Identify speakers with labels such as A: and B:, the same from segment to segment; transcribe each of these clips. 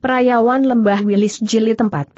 A: Perayawan Lembah Wilis Jilid 45.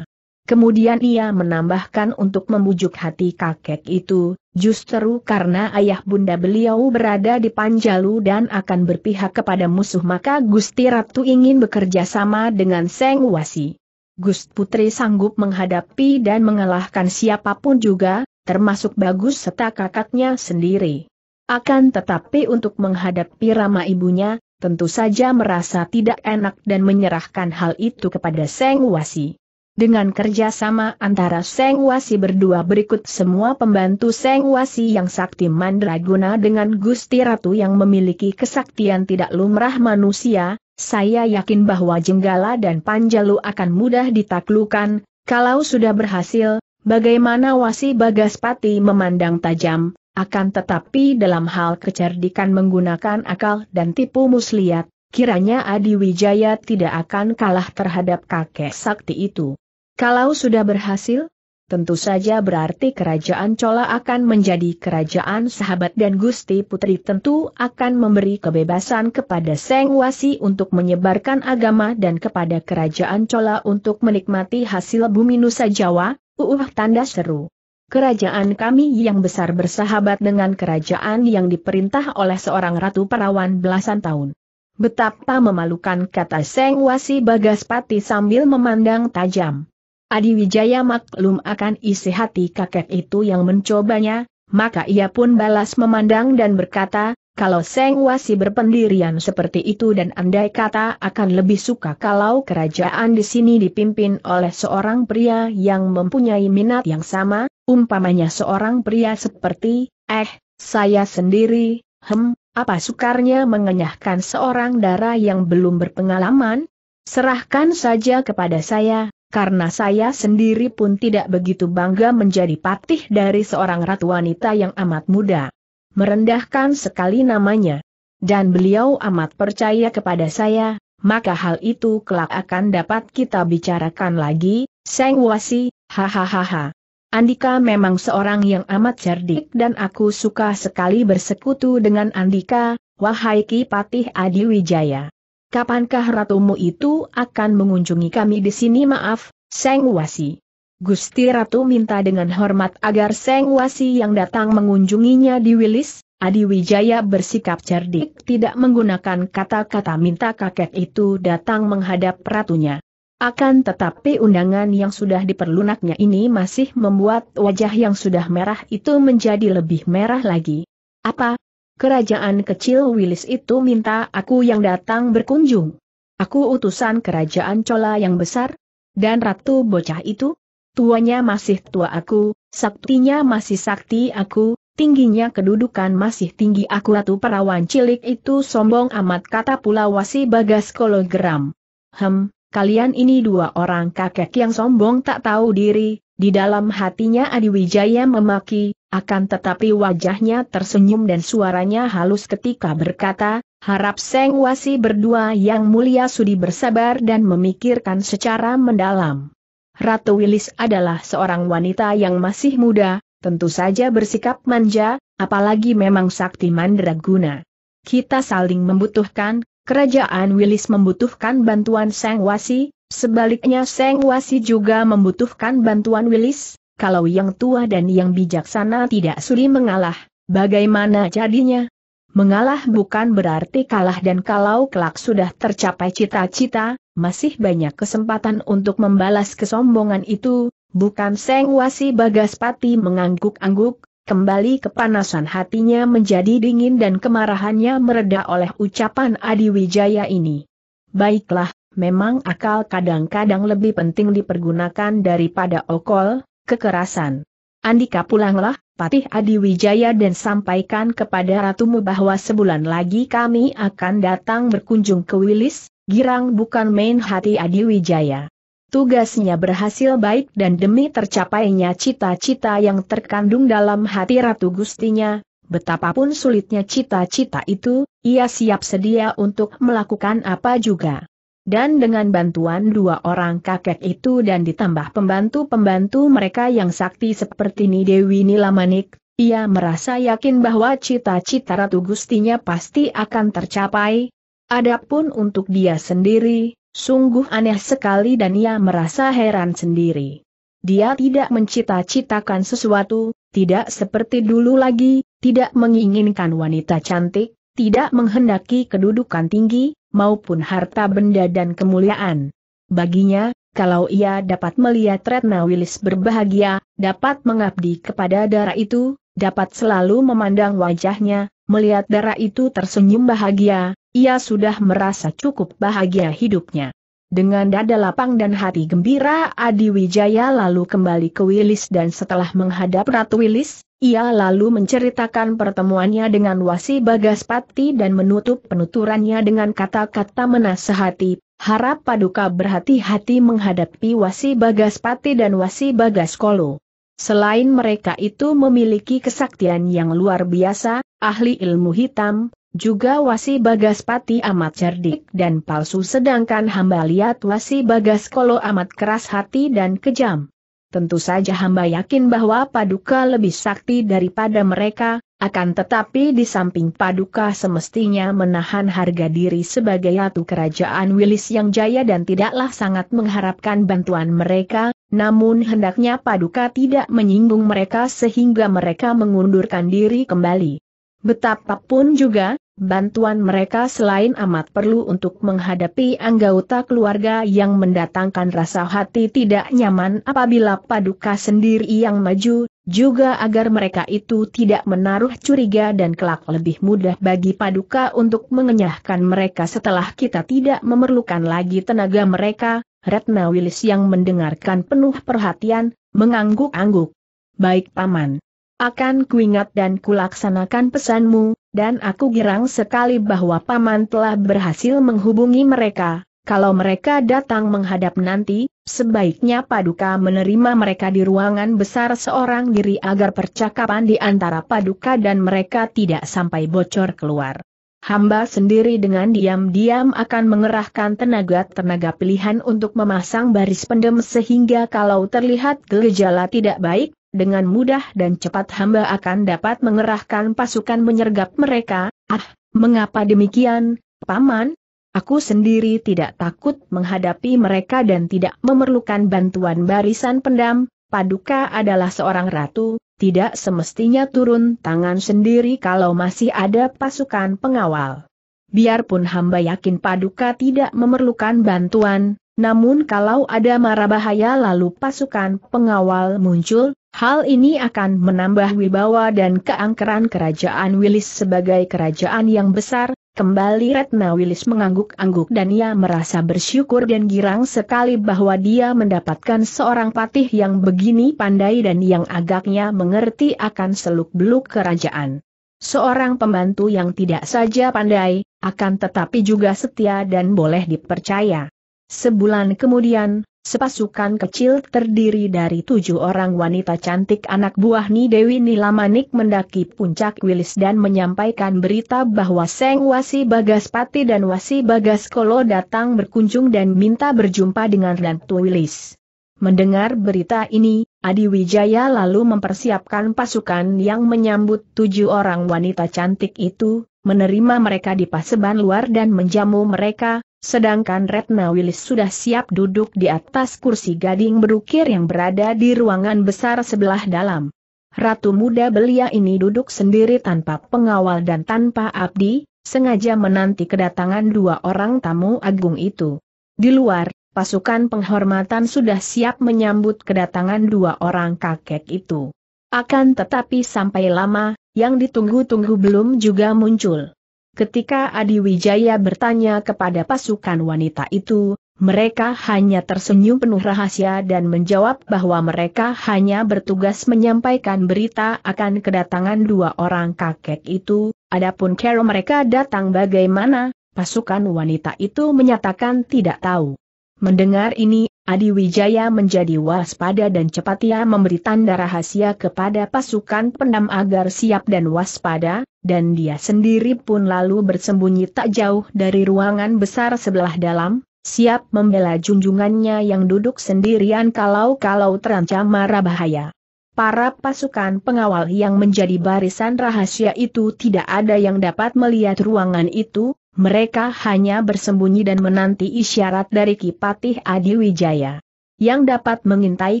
A: Kemudian ia menambahkan untuk membujuk hati kakek itu, justru karena ayah bunda beliau berada di Panjalu dan akan berpihak kepada musuh maka Gusti Ratu ingin bekerja sama dengan Seng Wasi. Gust Putri sanggup menghadapi dan mengalahkan siapapun juga, termasuk Bagus serta kakaknya sendiri. Akan tetapi untuk menghadapi Rama ibunya, tentu saja merasa tidak enak dan menyerahkan hal itu kepada Seng Wasi. Dengan kerjasama antara Seng Wasi berdua berikut semua pembantu Seng Wasi yang sakti mandraguna dengan Gusti Ratu yang memiliki kesaktian tidak lumrah manusia, saya yakin bahwa Jenggala dan Panjalu akan mudah ditaklukan, kalau sudah berhasil, bagaimana Wasi Bagaspati memandang tajam, akan tetapi dalam hal kecerdikan menggunakan akal dan tipu muslihat, kiranya Adi Wijaya tidak akan kalah terhadap kakek sakti itu. Kalau sudah berhasil, tentu saja berarti kerajaan Cola akan menjadi kerajaan sahabat dan Gusti Putri tentu akan memberi kebebasan kepada Seng Wasi untuk menyebarkan agama dan kepada kerajaan Cola untuk menikmati hasil bumi Nusa Jawa, uuh tanda seru. Kerajaan kami yang besar bersahabat dengan kerajaan yang diperintah oleh seorang ratu perawan belasan tahun. Betapa memalukan kata Seng Wasi Bagaspati sambil memandang tajam. Adi Wijaya maklum akan isi hati kakek itu yang mencobanya, maka ia pun balas memandang dan berkata, kalau Seng Wasi berpendirian seperti itu dan andai kata akan lebih suka kalau kerajaan di sini dipimpin oleh seorang pria yang mempunyai minat yang sama, umpamanya seorang pria seperti, eh, saya sendiri, hem, apa sukarnya mengenyahkan seorang darah yang belum berpengalaman? Serahkan saja kepada saya, karena saya sendiri pun tidak begitu bangga menjadi patih dari seorang ratu wanita yang amat muda merendahkan sekali namanya. Dan beliau amat percaya kepada saya, maka hal itu kelak akan dapat kita bicarakan lagi, Seng Wasi, hahaha. Andika memang seorang yang amat cerdik dan aku suka sekali bersekutu dengan Andika, wahai Ki Patih Wijaya. Kapankah ratumu itu akan mengunjungi kami di sini maaf, Seng Wasi. Gusti Ratu minta dengan hormat agar Seng Wasi yang datang mengunjunginya di Wilis, Adi Wijaya bersikap cerdik tidak menggunakan kata-kata minta kakek itu datang menghadap ratunya. Akan tetapi undangan yang sudah diperlunaknya ini masih membuat wajah yang sudah merah itu menjadi lebih merah lagi. Apa? Kerajaan kecil Wilis itu minta aku yang datang berkunjung. Aku utusan kerajaan Cola yang besar? Dan ratu bocah itu? tuanya masih tua aku, saktinya masih sakti aku, tingginya kedudukan masih tinggi aku ratu perawan cilik itu sombong amat kata pula wasi bagas kologram. Hem, kalian ini dua orang kakek yang sombong tak tahu diri, di dalam hatinya Adi Wijaya memaki, akan tetapi wajahnya tersenyum dan suaranya halus ketika berkata, harap Seng Wasi berdua yang mulia sudi bersabar dan memikirkan secara mendalam. Ratu Wilis adalah seorang wanita yang masih muda, tentu saja bersikap manja, apalagi memang sakti mandraguna. Kita saling membutuhkan, kerajaan Wilis membutuhkan bantuan Seng Wasi, sebaliknya Seng Wasi juga membutuhkan bantuan Wilis, kalau yang tua dan yang bijaksana tidak sulit mengalah, bagaimana jadinya? Mengalah bukan berarti kalah dan kalau kelak sudah tercapai cita-cita, masih banyak kesempatan untuk membalas kesombongan itu, bukan Seng Wasi Bagaspati mengangguk-angguk, kembali kepanasan hatinya menjadi dingin dan kemarahannya mereda oleh ucapan Adi Wijaya ini. Baiklah, memang akal kadang-kadang lebih penting dipergunakan daripada okol, kekerasan. Andika pulanglah, Patih Adi Wijaya dan sampaikan kepada ratumu bahwa sebulan lagi kami akan datang berkunjung ke Wilis, girang bukan main hati Adi Wijaya. Tugasnya berhasil baik dan demi tercapainya cita-cita yang terkandung dalam hati Ratu Gustinya, betapapun sulitnya cita-cita itu, ia siap sedia untuk melakukan apa juga. Dan dengan bantuan dua orang kakek itu dan ditambah pembantu-pembantu mereka yang sakti seperti Ni Dewi Nilamanik, ia merasa yakin bahwa cita-cita Ratu Gustinya pasti akan tercapai. Adapun untuk dia sendiri, sungguh aneh sekali dan ia merasa heran sendiri. Dia tidak mencita-citakan sesuatu, tidak seperti dulu lagi, tidak menginginkan wanita cantik, tidak menghendaki kedudukan tinggi, maupun harta benda dan kemuliaan. Baginya, kalau ia dapat melihat Retna Wilis berbahagia, dapat mengabdi kepada darah itu, dapat selalu memandang wajahnya, melihat darah itu tersenyum bahagia, ia sudah merasa cukup bahagia hidupnya. Dengan dada lapang dan hati gembira Adi Wijaya lalu kembali ke Wilis dan setelah menghadap Ratu Wilis, ia lalu menceritakan pertemuannya dengan Wasi Bagaspati dan menutup penuturannya dengan kata-kata menasehati, harap Paduka berhati-hati menghadapi Wasi Bagaspati dan Wasi Bagaskolo. Selain mereka itu memiliki kesaktian yang luar biasa, ahli ilmu hitam, juga Wasi Bagaspati amat cerdik dan palsu sedangkan hamba lihat Wasi Bagaskolo amat keras hati dan kejam. Tentu saja hamba yakin bahwa Paduka lebih sakti daripada mereka, akan tetapi di samping Paduka semestinya menahan harga diri sebagai ratu kerajaan Wilis yang jaya dan tidaklah sangat mengharapkan bantuan mereka, namun hendaknya Paduka tidak menyinggung mereka sehingga mereka mengundurkan diri kembali. Betapapun juga, bantuan mereka selain amat perlu untuk menghadapi anggota keluarga yang mendatangkan rasa hati tidak nyaman apabila paduka sendiri yang maju, juga agar mereka itu tidak menaruh curiga dan kelak lebih mudah bagi paduka untuk mengenyahkan mereka setelah kita tidak memerlukan lagi tenaga mereka, Retna Wilis yang mendengarkan penuh perhatian, mengangguk-angguk. Baik paman. Akan kuingat dan kulaksanakan pesanmu, dan aku girang sekali bahwa Paman telah berhasil menghubungi mereka. Kalau mereka datang menghadap nanti, sebaiknya Paduka menerima mereka di ruangan besar seorang diri agar percakapan di antara Paduka dan mereka tidak sampai bocor keluar. Hamba sendiri dengan diam-diam akan mengerahkan tenaga-tenaga pilihan untuk memasang baris pendem sehingga kalau terlihat gejala tidak baik, dengan mudah dan cepat hamba akan dapat mengerahkan pasukan menyergap mereka, ah, mengapa demikian, Paman? Aku sendiri tidak takut menghadapi mereka dan tidak memerlukan bantuan barisan pendam, Paduka adalah seorang ratu, tidak semestinya turun tangan sendiri kalau masih ada pasukan pengawal. Biarpun hamba yakin Paduka tidak memerlukan bantuan, namun kalau ada mara bahaya lalu pasukan pengawal muncul, hal ini akan menambah wibawa dan keangkeran kerajaan Wilis sebagai kerajaan yang besar, Kembali Retna Wilis mengangguk-angguk dan ia merasa bersyukur dan girang sekali bahwa dia mendapatkan seorang patih yang begini pandai dan yang agaknya mengerti akan seluk-beluk kerajaan. Seorang pembantu yang tidak saja pandai, akan tetapi juga setia dan boleh dipercaya. Sebulan kemudian, sepasukan kecil terdiri dari tujuh orang wanita cantik anak buah Ni Dewi Nilamanik mendaki puncak Wilis dan menyampaikan berita bahwa Seng Wasi Bagaspati dan Wasi Bagas Kolo datang berkunjung dan minta berjumpa dengan Ratu Wilis. Mendengar berita ini, Adi Wijaya lalu mempersiapkan pasukan yang menyambut tujuh orang wanita cantik itu, menerima mereka di paseban luar dan menjamu mereka, Sedangkan Retna Wilis sudah siap duduk di atas kursi gading berukir yang berada di ruangan besar sebelah dalam. Ratu muda belia ini duduk sendiri tanpa pengawal dan tanpa abdi, sengaja menanti kedatangan dua orang tamu agung itu. Di luar, pasukan penghormatan sudah siap menyambut kedatangan dua orang kakek itu. Akan tetapi sampai lama, yang ditunggu-tunggu belum juga muncul. Ketika Adi Wijaya bertanya kepada pasukan wanita itu, mereka hanya tersenyum penuh rahasia dan menjawab bahwa mereka hanya bertugas menyampaikan berita akan kedatangan dua orang kakek itu, adapun cara mereka datang bagaimana, pasukan wanita itu menyatakan tidak tahu. Mendengar ini Adi Wijaya menjadi waspada dan cepat ia memberi tanda rahasia kepada pasukan pendam agar siap dan waspada, dan dia sendiri pun lalu bersembunyi tak jauh dari ruangan besar sebelah dalam, siap membela junjungannya yang duduk sendirian kalau-kalau terancam marah bahaya. Para pasukan pengawal yang menjadi barisan rahasia itu tidak ada yang dapat melihat ruangan itu, mereka hanya bersembunyi dan menanti isyarat dari Kipatih Adiwijaya yang dapat mengintai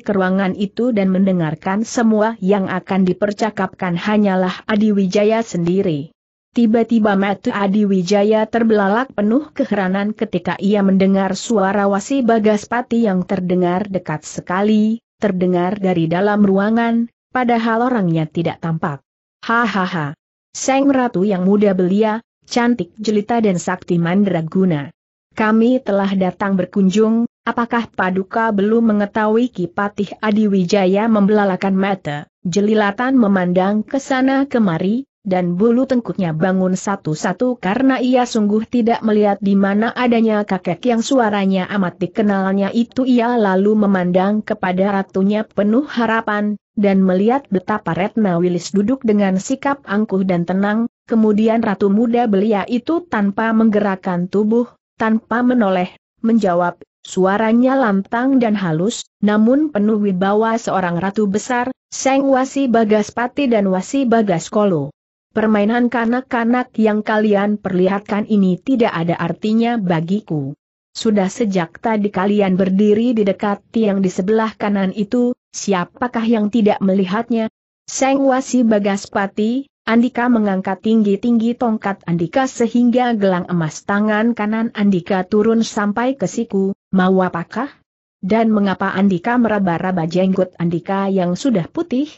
A: keruangan itu dan mendengarkan semua yang akan dipercakapkan hanyalah Adiwijaya sendiri. Tiba-tiba mata Adiwijaya terbelalak penuh keheranan ketika ia mendengar suara wasi Bagaspati yang terdengar dekat sekali, terdengar dari dalam ruangan, padahal orangnya tidak tampak. Hahaha. Seng Ratu yang muda belia, cantik jelita dan sakti mandraguna. Kami telah datang berkunjung, apakah Paduka belum mengetahui Kipatih Adiwijaya membelalakan mata, jelilatan memandang ke sana kemari, dan bulu tengkuknya bangun satu-satu karena ia sungguh tidak melihat di mana adanya kakek yang suaranya amat dikenalnya itu ia lalu memandang kepada ratunya penuh harapan, dan melihat betapa Retna Wilis duduk dengan sikap angkuh dan tenang, kemudian ratu muda belia itu tanpa menggerakkan tubuh, tanpa menoleh, menjawab, suaranya lantang dan halus, namun penuh wibawa seorang ratu besar, Seng Wasi Bagas Pati dan Wasi Bagas Kolo. Permainan kanak-kanak yang kalian perlihatkan ini tidak ada artinya bagiku. Sudah sejak tadi kalian berdiri di dekat tiang di sebelah kanan itu, Siapakah yang tidak melihatnya? Seng Wasi Bagaspati, Andika mengangkat tinggi-tinggi tongkat Andika sehingga gelang emas tangan kanan Andika turun sampai ke siku, mau apakah? Dan mengapa Andika meraba-raba jenggot Andika yang sudah putih?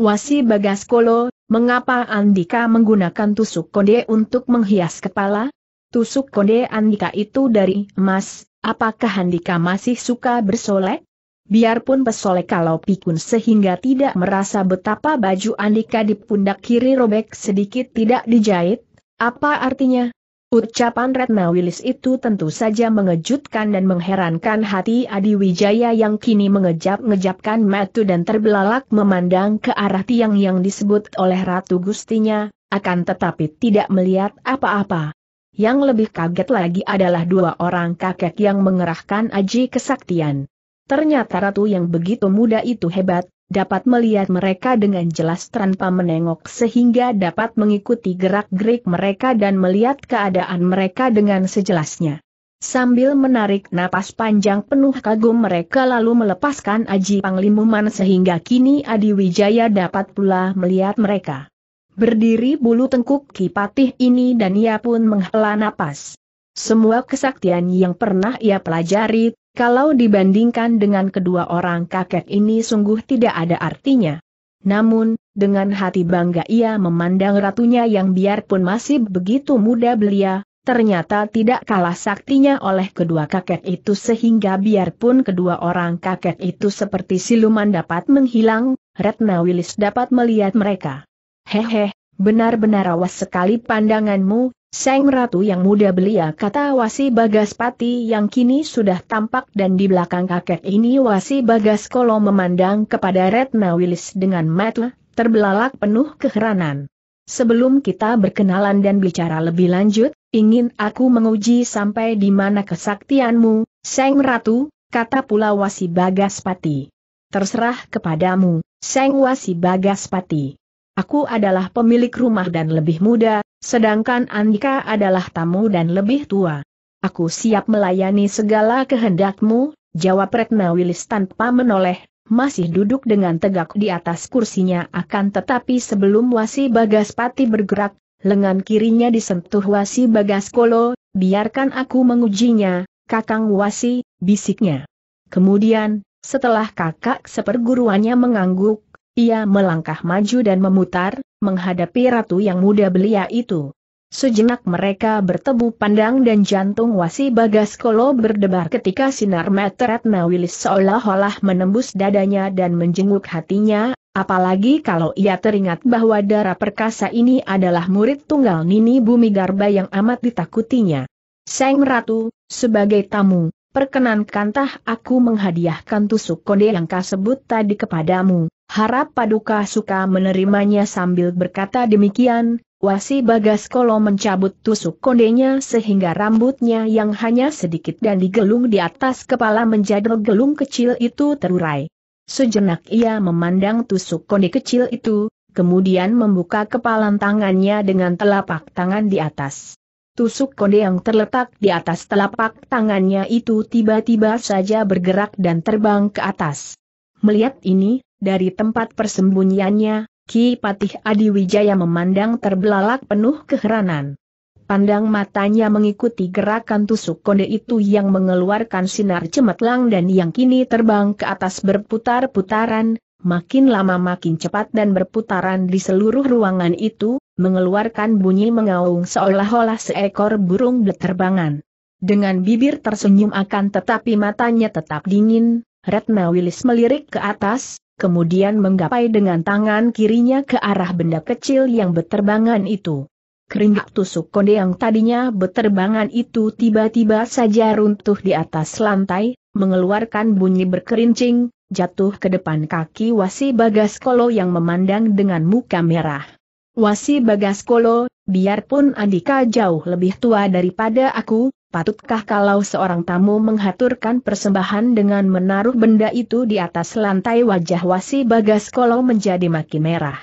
A: Wasi Bagaskolo, mengapa Andika menggunakan tusuk konde untuk menghias kepala? Tusuk konde Andika itu dari emas, apakah Andika masih suka bersolek? Biarpun pesolek kalau pikun sehingga tidak merasa betapa baju Andika di pundak kiri robek sedikit tidak dijahit, apa artinya? Ucapan Retna Wilis itu tentu saja mengejutkan dan mengherankan hati Adi Wijaya yang kini mengejap-ngejapkan matu dan terbelalak memandang ke arah tiang yang disebut oleh Ratu Gustinya, akan tetapi tidak melihat apa-apa. Yang lebih kaget lagi adalah dua orang kakek yang mengerahkan aji kesaktian. Ternyata ratu yang begitu muda itu hebat, dapat melihat mereka dengan jelas tanpa menengok sehingga dapat mengikuti gerak-gerik mereka dan melihat keadaan mereka dengan sejelasnya. Sambil menarik napas panjang penuh kagum mereka lalu melepaskan Aji Panglimuman sehingga kini Adi Wijaya dapat pula melihat mereka. Berdiri bulu tengkuk Kipatih ini dan ia pun menghela napas. Semua kesaktian yang pernah ia pelajari kalau dibandingkan dengan kedua orang kakek ini sungguh tidak ada artinya. Namun, dengan hati bangga ia memandang ratunya yang biarpun masih begitu muda belia, ternyata tidak kalah saktinya oleh kedua kakek itu sehingga biarpun kedua orang kakek itu seperti siluman dapat menghilang, Retna Wilis dapat melihat mereka. Hehe, benar-benar awas sekali pandanganmu, Seng Ratu yang muda belia kata Wasi Bagaspati yang kini sudah tampak dan di belakang kakek ini Wasi Bagas Kolo memandang kepada Retna Wilis dengan mata terbelalak penuh keheranan. Sebelum kita berkenalan dan bicara lebih lanjut, ingin aku menguji sampai di mana kesaktianmu, Seng Ratu, kata pula Wasi Bagaspati. Terserah kepadamu, Seng Wasi Bagaspati. Aku adalah pemilik rumah dan lebih muda, Sedangkan Andika adalah tamu dan lebih tua. Aku siap melayani segala kehendakmu, jawab Retna Wilis tanpa menoleh, masih duduk dengan tegak di atas kursinya akan tetapi sebelum Wasi Bagaspati bergerak, lengan kirinya disentuh Wasi Bagaskolo, biarkan aku mengujinya, Kakang Wasi, bisiknya. Kemudian, setelah kakak seperguruannya mengangguk, ia melangkah maju dan memutar, menghadapi ratu yang muda belia itu. Sejenak mereka bertemu pandang dan jantung wasi bagas kolo berdebar ketika sinar meteretna wilis seolah-olah menembus dadanya dan menjenguk hatinya, apalagi kalau ia teringat bahwa darah perkasa ini adalah murid tunggal Nini Bumi Garba yang amat ditakutinya. Seng Ratu, sebagai tamu, perkenankan aku menghadiahkan tusuk kode yang kasebut tadi kepadamu, Harap Paduka suka menerimanya sambil berkata demikian, Wasi Bagas Kolo mencabut tusuk kondenya sehingga rambutnya yang hanya sedikit dan digelung di atas kepala menjadi gelung kecil itu terurai. Sejenak ia memandang tusuk konde kecil itu, kemudian membuka kepalan tangannya dengan telapak tangan di atas. Tusuk konde yang terletak di atas telapak tangannya itu tiba-tiba saja bergerak dan terbang ke atas. Melihat ini, dari tempat persembunyiannya, Ki Patih Adiwijaya memandang terbelalak penuh keheranan. Pandang matanya mengikuti gerakan tusuk konde itu yang mengeluarkan sinar cemetlang dan yang kini terbang ke atas berputar-putaran, makin lama makin cepat dan berputaran di seluruh ruangan itu, mengeluarkan bunyi mengaung seolah-olah seekor burung berterbangan. Dengan bibir tersenyum akan tetapi matanya tetap dingin, Retna Wilis melirik ke atas, kemudian menggapai dengan tangan kirinya ke arah benda kecil yang berterbangan itu. Keringat tusuk konde yang tadinya berterbangan itu tiba-tiba saja runtuh di atas lantai, mengeluarkan bunyi berkerincing, jatuh ke depan kaki Wasi Bagas Kolo yang memandang dengan muka merah. Wasi Bagas Kolo, biarpun Andika jauh lebih tua daripada aku, patutkah kalau seorang tamu menghaturkan persembahan dengan menaruh benda itu di atas lantai wajah wasi bagas kalau menjadi makin merah.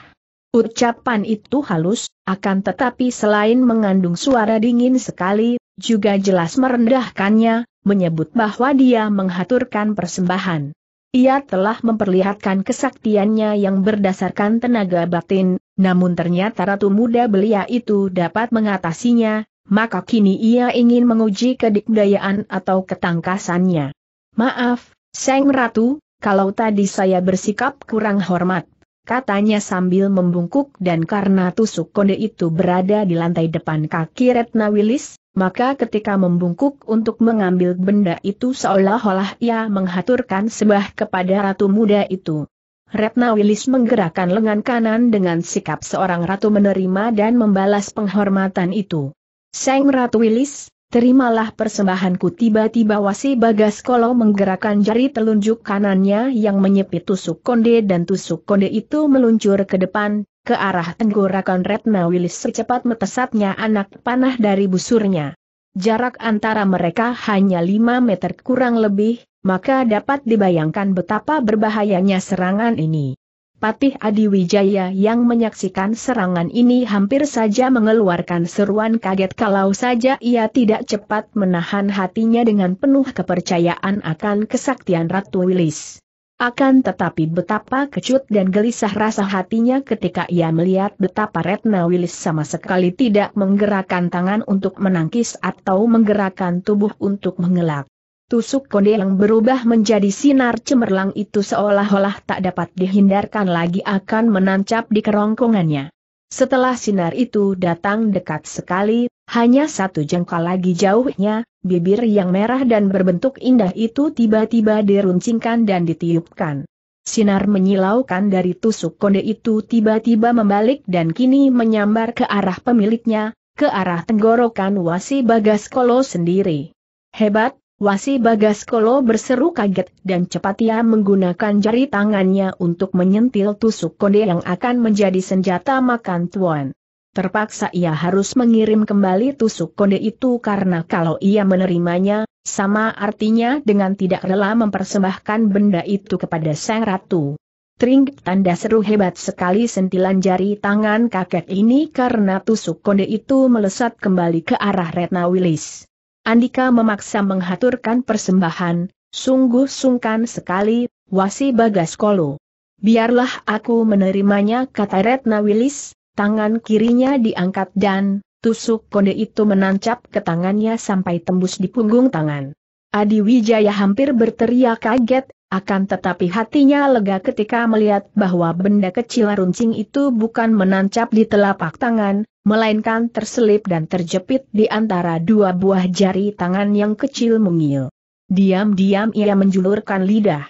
A: Ucapan itu halus, akan tetapi selain mengandung suara dingin sekali, juga jelas merendahkannya, menyebut bahwa dia menghaturkan persembahan. Ia telah memperlihatkan kesaktiannya yang berdasarkan tenaga batin, namun ternyata ratu muda belia itu dapat mengatasinya, maka kini ia ingin menguji kedikdayaan atau ketangkasannya. Maaf, Seng Ratu, kalau tadi saya bersikap kurang hormat, katanya sambil membungkuk dan karena tusuk konde itu berada di lantai depan kaki Retna Wilis, maka ketika membungkuk untuk mengambil benda itu seolah-olah ia menghaturkan sebah kepada ratu muda itu. Retna Wilis menggerakkan lengan kanan dengan sikap seorang ratu menerima dan membalas penghormatan itu. Seng Ratu Wilis, terimalah persembahanku tiba-tiba wasi bagas kolo menggerakkan jari telunjuk kanannya yang menyepit tusuk konde dan tusuk konde itu meluncur ke depan, ke arah tenggorakan Retna Wilis secepat metesatnya anak panah dari busurnya. Jarak antara mereka hanya 5 meter kurang lebih, maka dapat dibayangkan betapa berbahayanya serangan ini. Patih Adi Wijaya yang menyaksikan serangan ini hampir saja mengeluarkan seruan kaget kalau saja ia tidak cepat menahan hatinya dengan penuh kepercayaan akan kesaktian Ratu Wilis. Akan tetapi betapa kecut dan gelisah rasa hatinya ketika ia melihat betapa Retna Wilis sama sekali tidak menggerakkan tangan untuk menangkis atau menggerakkan tubuh untuk mengelak. Tusuk konde yang berubah menjadi sinar cemerlang itu seolah-olah tak dapat dihindarkan lagi akan menancap di kerongkongannya. Setelah sinar itu datang dekat sekali, hanya satu jengkal lagi jauhnya, bibir yang merah dan berbentuk indah itu tiba-tiba diruncingkan dan ditiupkan. Sinar menyilaukan dari tusuk konde itu tiba-tiba membalik dan kini menyambar ke arah pemiliknya, ke arah tenggorokan wasi bagas kolo sendiri. Hebat, Wasi Bagas Kolo berseru kaget dan cepat ia menggunakan jari tangannya untuk menyentil tusuk konde yang akan menjadi senjata makan tuan. Terpaksa ia harus mengirim kembali tusuk konde itu karena kalau ia menerimanya, sama artinya dengan tidak rela mempersembahkan benda itu kepada sang ratu. Tring tanda seru hebat sekali sentilan jari tangan kakek ini karena tusuk konde itu melesat kembali ke arah Retna Willis. Andika memaksa menghaturkan persembahan, sungguh sungkan sekali, wasi bagas kolo. Biarlah aku menerimanya kata Retna Wilis, tangan kirinya diangkat dan, tusuk konde itu menancap ke tangannya sampai tembus di punggung tangan. Adi Wijaya hampir berteriak kaget, akan tetapi hatinya lega ketika melihat bahwa benda kecil runcing itu bukan menancap di telapak tangan, melainkan terselip dan terjepit di antara dua buah jari tangan yang kecil mungil. Diam-diam ia menjulurkan lidah.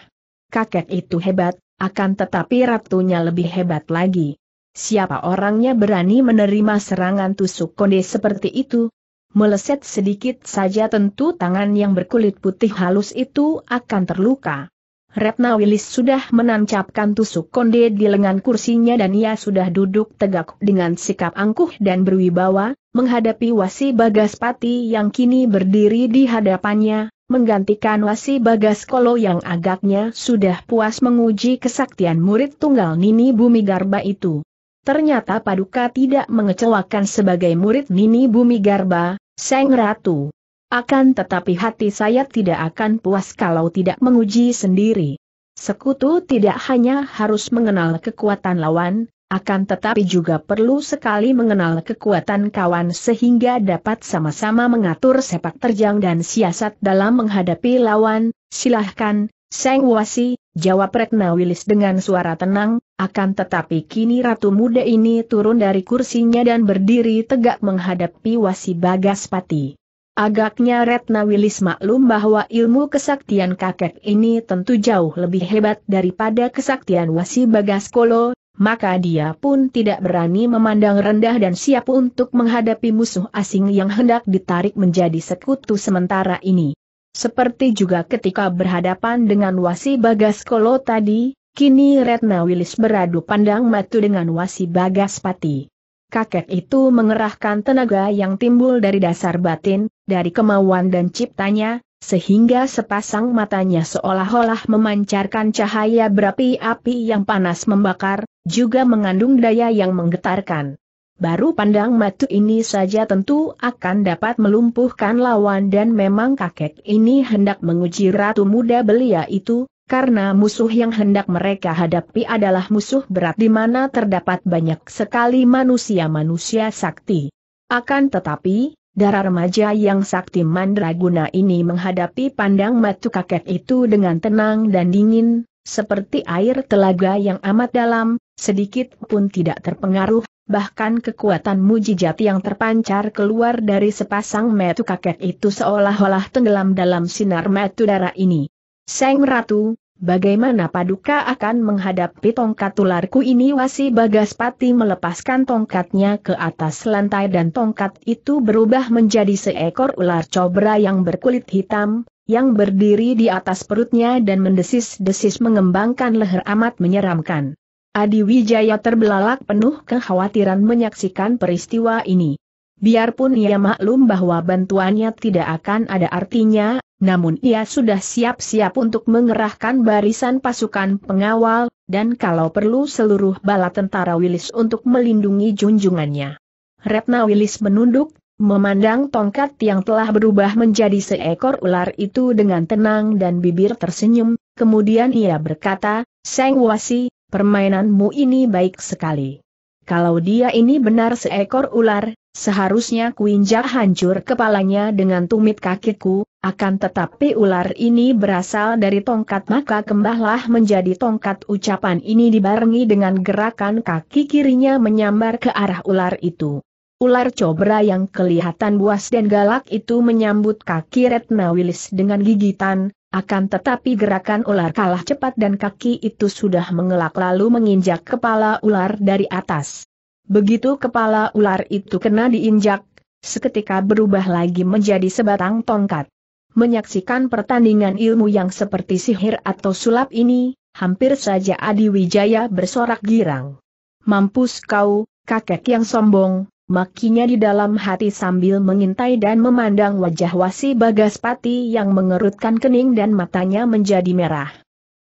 A: Kakek itu hebat, akan tetapi ratunya lebih hebat lagi. Siapa orangnya berani menerima serangan tusuk konde seperti itu? Meleset sedikit saja tentu tangan yang berkulit putih halus itu akan terluka. Retna Wilis sudah menancapkan tusuk konde di lengan kursinya dan ia sudah duduk tegak dengan sikap angkuh dan berwibawa, menghadapi Wasi Bagaspati yang kini berdiri di hadapannya, menggantikan Wasi Bagas Kolo yang agaknya sudah puas menguji kesaktian murid tunggal Nini Bumi Garba itu. Ternyata Paduka tidak mengecewakan sebagai murid Nini Bumi Garba, Seng Ratu. Akan tetapi hati saya tidak akan puas kalau tidak menguji sendiri. Sekutu tidak hanya harus mengenal kekuatan lawan, akan tetapi juga perlu sekali mengenal kekuatan kawan sehingga dapat sama-sama mengatur sepak terjang dan siasat dalam menghadapi lawan, silahkan, Seng Wasi, jawab Retna Wilis dengan suara tenang, akan tetapi kini Ratu Muda ini turun dari kursinya dan berdiri tegak menghadapi Wasi Bagaspati. Agaknya Retna Wilis maklum bahwa ilmu kesaktian kakek ini tentu jauh lebih hebat daripada kesaktian wasi Bagas Kolo, maka dia pun tidak berani memandang rendah dan siap untuk menghadapi musuh asing yang hendak ditarik menjadi sekutu sementara ini. Seperti juga ketika berhadapan dengan wasi Bagas Kolo tadi, Kini Retna Wilis beradu pandang matu dengan Wasi Bagas Pati kakek itu mengerahkan tenaga yang timbul dari dasar batin, dari kemauan dan ciptanya, sehingga sepasang matanya seolah-olah memancarkan cahaya berapi-api yang panas membakar, juga mengandung daya yang menggetarkan. Baru pandang matu ini saja tentu akan dapat melumpuhkan lawan dan memang kakek ini hendak menguji ratu muda belia itu, karena musuh yang hendak mereka hadapi adalah musuh berat di mana terdapat banyak sekali manusia-manusia sakti. Akan tetapi, darah remaja yang sakti mandraguna ini menghadapi pandang matu kakek itu dengan tenang dan dingin, seperti air telaga yang amat dalam, sedikit pun tidak terpengaruh, bahkan kekuatan mujijat yang terpancar keluar dari sepasang matu kakek itu seolah-olah tenggelam dalam sinar matu darah ini. Seng Ratu, bagaimana Paduka akan menghadapi tongkat tularku ini wasi Bagaspati melepaskan tongkatnya ke atas lantai dan tongkat itu berubah menjadi seekor ular cobra yang berkulit hitam, yang berdiri di atas perutnya dan mendesis-desis mengembangkan leher amat menyeramkan. Adi Wijaya terbelalak penuh kekhawatiran menyaksikan peristiwa ini. Biarpun ia maklum bahwa bantuannya tidak akan ada artinya, namun ia sudah siap-siap untuk mengerahkan barisan pasukan pengawal, dan kalau perlu seluruh bala tentara Wilis untuk melindungi junjungannya. Retna Wilis menunduk, memandang tongkat yang telah berubah menjadi seekor ular itu dengan tenang dan bibir tersenyum, kemudian ia berkata, Seng Wasi, permainanmu ini baik sekali. Kalau dia ini benar seekor ular, Seharusnya kuinjak hancur kepalanya dengan tumit kakiku, akan tetapi ular ini berasal dari tongkat maka kembahlah menjadi tongkat ucapan ini dibarengi dengan gerakan kaki kirinya menyambar ke arah ular itu. Ular cobra yang kelihatan buas dan galak itu menyambut kaki Retna Wilis dengan gigitan, akan tetapi gerakan ular kalah cepat dan kaki itu sudah mengelak lalu menginjak kepala ular dari atas. Begitu kepala ular itu kena diinjak, seketika berubah lagi menjadi sebatang tongkat. Menyaksikan pertandingan ilmu yang seperti sihir atau sulap ini, hampir saja Adi Wijaya bersorak girang. Mampus kau, kakek yang sombong, makinya di dalam hati sambil mengintai dan memandang wajah wasi Bagaspati yang mengerutkan kening dan matanya menjadi merah.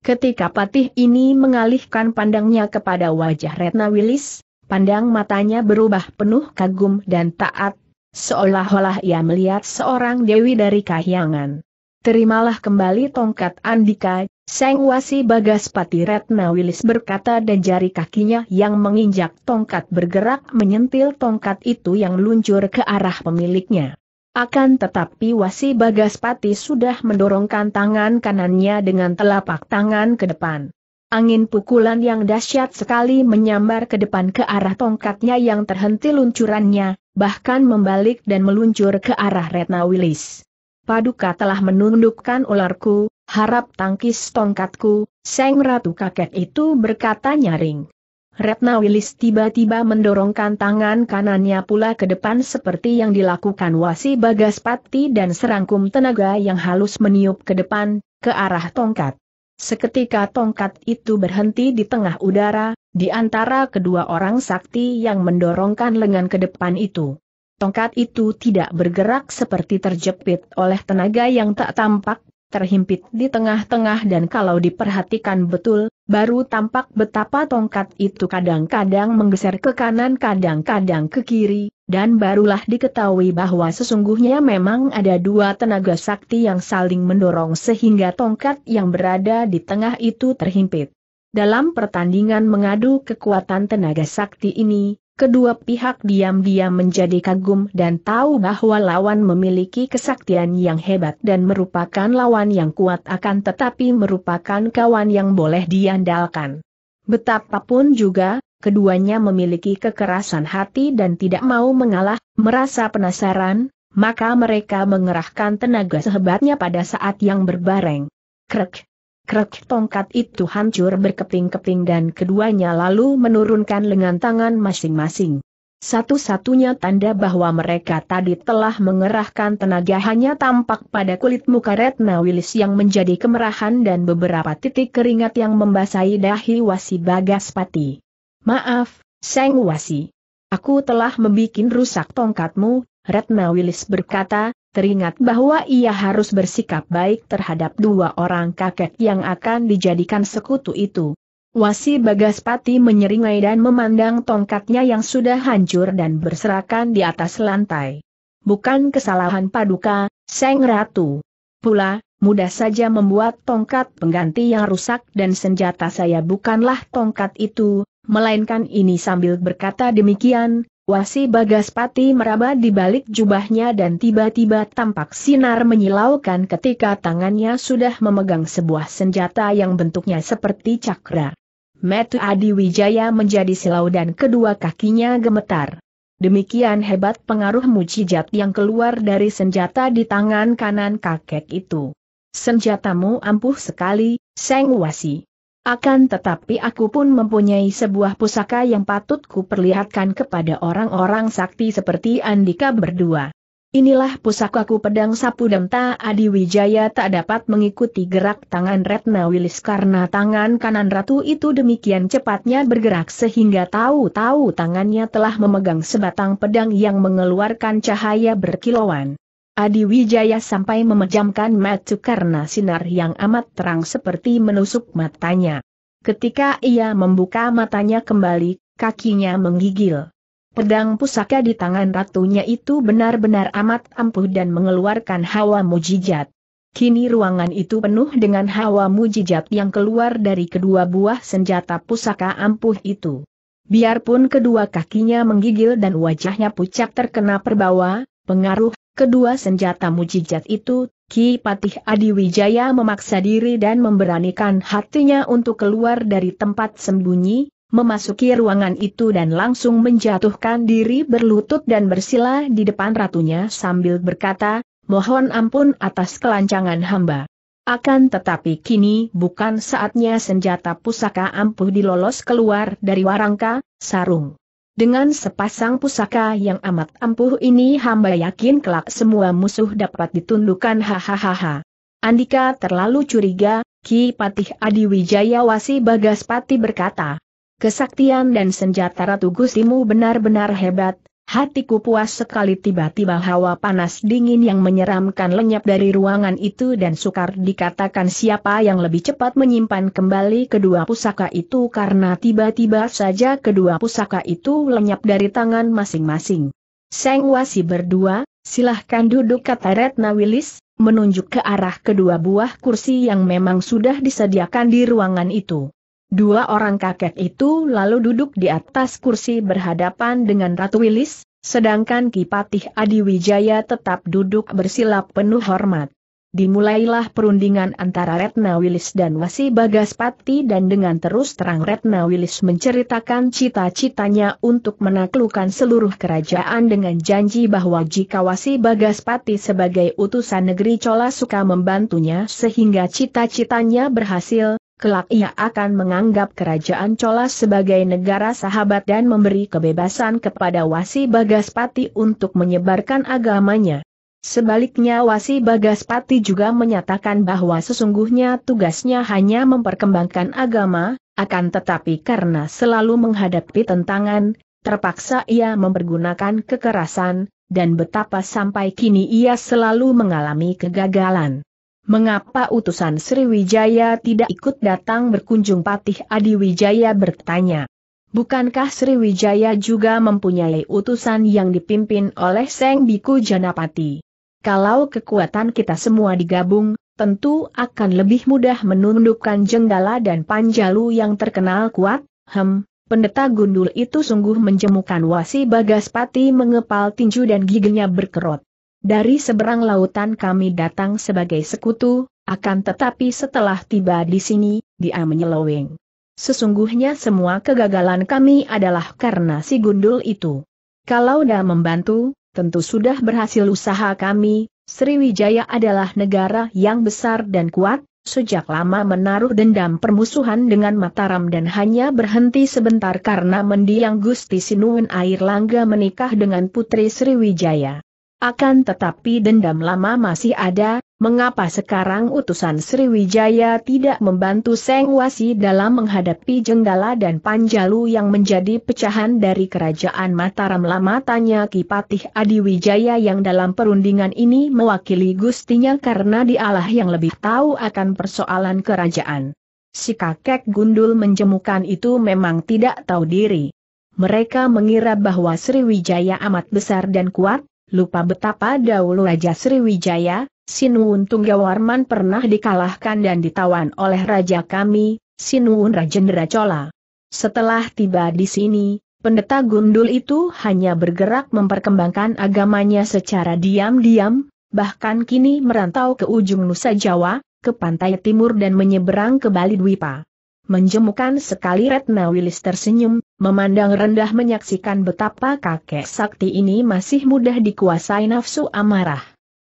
A: Ketika patih ini mengalihkan pandangnya kepada wajah Retna Wilis, Pandang matanya berubah penuh kagum dan taat, seolah-olah ia melihat seorang dewi dari kahyangan. Terimalah kembali tongkat Andika, Seng Wasi Bagaspati Retna Wilis berkata dan jari kakinya yang menginjak tongkat bergerak menyentil tongkat itu yang luncur ke arah pemiliknya. Akan tetapi Wasi Bagaspati sudah mendorongkan tangan kanannya dengan telapak tangan ke depan. Angin pukulan yang dahsyat sekali menyambar ke depan ke arah tongkatnya yang terhenti luncurannya, bahkan membalik dan meluncur ke arah Retna Wilis. Paduka telah menundukkan ularku, harap tangkis tongkatku, Seng Ratu kakek itu berkata nyaring. Retna Wilis tiba-tiba mendorongkan tangan kanannya pula ke depan seperti yang dilakukan Wasi Bagaspati dan serangkum tenaga yang halus meniup ke depan, ke arah tongkat. Seketika tongkat itu berhenti di tengah udara, di antara kedua orang sakti yang mendorongkan lengan ke depan itu. Tongkat itu tidak bergerak seperti terjepit oleh tenaga yang tak tampak, terhimpit di tengah-tengah dan kalau diperhatikan betul, baru tampak betapa tongkat itu kadang-kadang menggeser ke kanan kadang-kadang ke kiri, dan barulah diketahui bahwa sesungguhnya memang ada dua tenaga sakti yang saling mendorong sehingga tongkat yang berada di tengah itu terhimpit. Dalam pertandingan mengadu kekuatan tenaga sakti ini, kedua pihak diam-diam menjadi kagum dan tahu bahwa lawan memiliki kesaktian yang hebat dan merupakan lawan yang kuat akan tetapi merupakan kawan yang boleh diandalkan. Betapapun juga, keduanya memiliki kekerasan hati dan tidak mau mengalah, merasa penasaran, maka mereka mengerahkan tenaga sehebatnya pada saat yang berbareng. Krek! Krek tongkat itu hancur berkeping-keping dan keduanya lalu menurunkan lengan tangan masing-masing. Satu-satunya tanda bahwa mereka tadi telah mengerahkan tenaga hanya tampak pada kulit muka Retna Wilis yang menjadi kemerahan dan beberapa titik keringat yang membasahi dahi Wasi Bagaspati. Maaf, Seng Wasi. Aku telah membuat rusak tongkatmu, Ratna Wilis berkata, teringat bahwa ia harus bersikap baik terhadap dua orang kakek yang akan dijadikan sekutu itu. Wasi Bagaspati menyeringai dan memandang tongkatnya yang sudah hancur dan berserakan di atas lantai. Bukan kesalahan paduka, Seng Ratu. Pula, mudah saja membuat tongkat pengganti yang rusak dan senjata saya bukanlah tongkat itu, Melainkan ini sambil berkata demikian, Wasi Bagaspati meraba di balik jubahnya dan tiba-tiba tampak sinar menyilaukan ketika tangannya sudah memegang sebuah senjata yang bentuknya seperti cakra. Metu Adi Wijaya menjadi silau dan kedua kakinya gemetar. Demikian hebat pengaruh mujizat yang keluar dari senjata di tangan kanan kakek itu. Senjatamu ampuh sekali, Seng Wasi. Akan tetapi aku pun mempunyai sebuah pusaka yang patut ku perlihatkan kepada orang-orang sakti seperti Andika berdua. Inilah pusakaku pedang sapu demta Adi Wijaya tak dapat mengikuti gerak tangan Retna Wilis karena tangan kanan ratu itu demikian cepatnya bergerak sehingga tahu-tahu tangannya telah memegang sebatang pedang yang mengeluarkan cahaya berkilauan. Adi Wijaya sampai memejamkan mata karena sinar yang amat terang seperti menusuk matanya. Ketika ia membuka matanya kembali, kakinya menggigil. Pedang pusaka di tangan ratunya itu benar-benar amat ampuh dan mengeluarkan hawa mujijat. Kini ruangan itu penuh dengan hawa mujijat yang keluar dari kedua buah senjata pusaka ampuh itu. Biarpun kedua kakinya menggigil dan wajahnya pucat terkena perbawa, pengaruh Kedua senjata mujijat itu, Ki Patih Adiwijaya memaksa diri dan memberanikan hatinya untuk keluar dari tempat sembunyi, memasuki ruangan itu dan langsung menjatuhkan diri berlutut dan bersila di depan ratunya sambil berkata, mohon ampun atas kelancangan hamba. Akan tetapi kini bukan saatnya senjata pusaka ampuh dilolos keluar dari warangka, sarung. Dengan sepasang pusaka yang amat ampuh ini hamba yakin kelak semua musuh dapat ditundukkan hahaha. Andika terlalu curiga, Ki Patih Adiwijaya Wasi Bagaspati berkata. Kesaktian dan senjata Ratu Gustimu benar-benar hebat, Hatiku puas sekali tiba-tiba hawa panas dingin yang menyeramkan lenyap dari ruangan itu dan sukar dikatakan siapa yang lebih cepat menyimpan kembali kedua pusaka itu karena tiba-tiba saja kedua pusaka itu lenyap dari tangan masing-masing. Seng Wasi berdua, silahkan duduk kata Retna Wilis, menunjuk ke arah kedua buah kursi yang memang sudah disediakan di ruangan itu. Dua orang kakek itu lalu duduk di atas kursi berhadapan dengan Ratu Wilis, sedangkan Kipatih Adiwijaya tetap duduk bersilap penuh hormat. Dimulailah perundingan antara Retna Wilis dan Wasi Bagaspati dan dengan terus terang Retna Wilis menceritakan cita-citanya untuk menaklukkan seluruh kerajaan dengan janji bahwa jika Wasi Bagaspati sebagai utusan negeri Cola suka membantunya sehingga cita-citanya berhasil, Kelak ia akan menganggap kerajaan Colas sebagai negara sahabat dan memberi kebebasan kepada Wasi Bagaspati untuk menyebarkan agamanya. Sebaliknya Wasi Bagaspati juga menyatakan bahwa sesungguhnya tugasnya hanya memperkembangkan agama, akan tetapi karena selalu menghadapi tentangan, terpaksa ia mempergunakan kekerasan, dan betapa sampai kini ia selalu mengalami kegagalan. Mengapa utusan Sriwijaya tidak ikut datang berkunjung Patih Adiwijaya bertanya. Bukankah Sriwijaya juga mempunyai utusan yang dipimpin oleh Seng Biku Janapati? Kalau kekuatan kita semua digabung, tentu akan lebih mudah menundukkan Jenggala dan Panjalu yang terkenal kuat, hem, pendeta gundul itu sungguh menjemukan wasi Bagaspati mengepal tinju dan giginya berkerut. Dari seberang lautan kami datang sebagai sekutu, akan tetapi setelah tiba di sini, dia menyeloweng. Sesungguhnya semua kegagalan kami adalah karena si gundul itu. Kalau dia membantu, tentu sudah berhasil usaha kami, Sriwijaya adalah negara yang besar dan kuat, sejak lama menaruh dendam permusuhan dengan Mataram dan hanya berhenti sebentar karena mendiang Gusti Sinuun Air Langga menikah dengan Putri Sriwijaya. Akan tetapi dendam lama masih ada, mengapa sekarang utusan Sriwijaya tidak membantu Seng Wasi dalam menghadapi Jenggala dan Panjalu yang menjadi pecahan dari kerajaan Mataram lama tanya Kipatih Adiwijaya yang dalam perundingan ini mewakili gustinya karena dialah yang lebih tahu akan persoalan kerajaan. Si kakek gundul menjemukan itu memang tidak tahu diri. Mereka mengira bahwa Sriwijaya amat besar dan kuat, lupa betapa dahulu Raja Sriwijaya, Sinuun Tunggawarman pernah dikalahkan dan ditawan oleh Raja kami, Sinuun Rajendra Chola. Setelah tiba di sini, pendeta gundul itu hanya bergerak memperkembangkan agamanya secara diam-diam, bahkan kini merantau ke ujung Nusa Jawa, ke pantai timur dan menyeberang ke Bali Dwipa. Menjemukan sekali Retna Wilis tersenyum, Memandang rendah menyaksikan betapa kakek sakti ini masih mudah dikuasai nafsu amarah.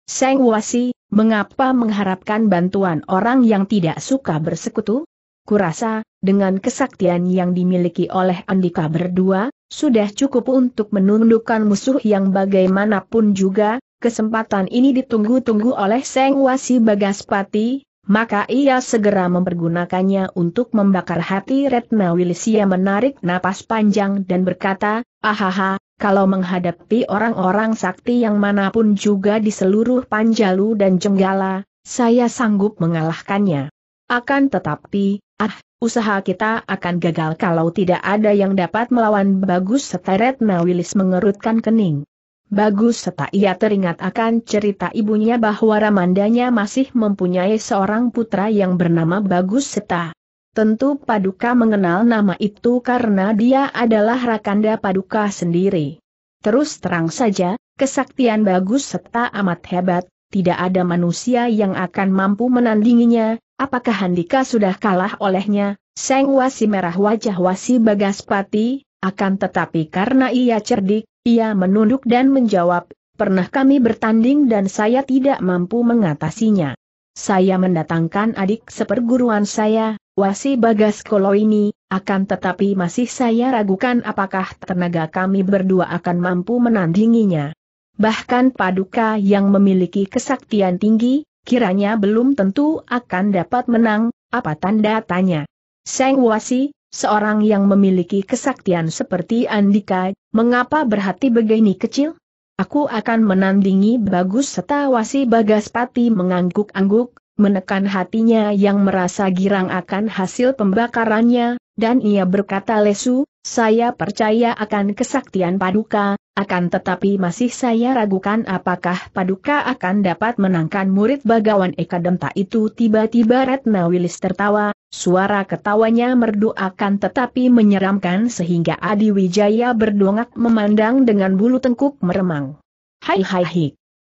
A: Seng Wasi, mengapa mengharapkan bantuan orang yang tidak suka bersekutu? Kurasa, dengan kesaktian yang dimiliki oleh Andika berdua, sudah cukup untuk menundukkan musuh yang bagaimanapun juga, kesempatan ini ditunggu-tunggu oleh Seng Wasi Bagaspati, maka ia segera mempergunakannya untuk membakar hati Retna Wilisia menarik napas panjang dan berkata, ahaha, kalau menghadapi orang-orang sakti yang manapun juga di seluruh Panjalu dan Jenggala, saya sanggup mengalahkannya. Akan tetapi, ah, usaha kita akan gagal kalau tidak ada yang dapat melawan bagus seteret Wilis mengerutkan kening. Bagus serta ia teringat akan cerita ibunya bahwa Ramandanya masih mempunyai seorang putra yang bernama Bagus Seta. Tentu Paduka mengenal nama itu karena dia adalah Rakanda Paduka sendiri. Terus terang saja, kesaktian Bagus Seta amat hebat, tidak ada manusia yang akan mampu menandinginya, apakah Handika sudah kalah olehnya, Seng Wasi merah wajah Wasi Bagaspati, akan tetapi karena ia cerdik, ia menunduk dan menjawab, pernah kami bertanding dan saya tidak mampu mengatasinya. Saya mendatangkan adik seperguruan saya, Wasi Bagas Kolo ini, akan tetapi masih saya ragukan apakah tenaga kami berdua akan mampu menandinginya. Bahkan Paduka yang memiliki kesaktian tinggi, kiranya belum tentu akan dapat menang, apa tanda tanya. Seng Wasi, seorang yang memiliki kesaktian seperti Andika, mengapa berhati begini kecil? Aku akan menandingi bagus setawasi Bagaspati mengangguk-angguk, menekan hatinya yang merasa girang akan hasil pembakarannya, dan ia berkata lesu, saya percaya akan kesaktian Paduka, akan tetapi masih saya ragukan apakah Paduka akan dapat menangkan murid Bagawan ekadenta itu tiba-tiba Retna Wilis tertawa, suara ketawanya merdu akan tetapi menyeramkan sehingga Adi Wijaya berdongak memandang dengan bulu tengkuk meremang. Hai hai hai.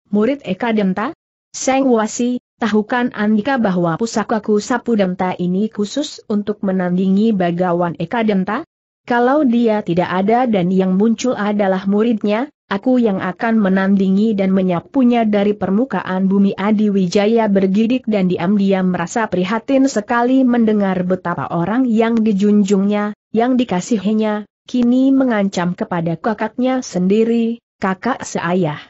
A: Murid ekadenta? Saya Seng Wasi, Tahukan Andika bahwa pusakaku Sapu denta ini khusus untuk menandingi Bagawan Eka Denta? Kalau dia tidak ada dan yang muncul adalah muridnya, aku yang akan menandingi dan menyapunya dari permukaan bumi Adi Wijaya bergidik dan diam-diam merasa prihatin sekali mendengar betapa orang yang dijunjungnya, yang dikasihinya, kini mengancam kepada kakaknya sendiri, kakak seayah.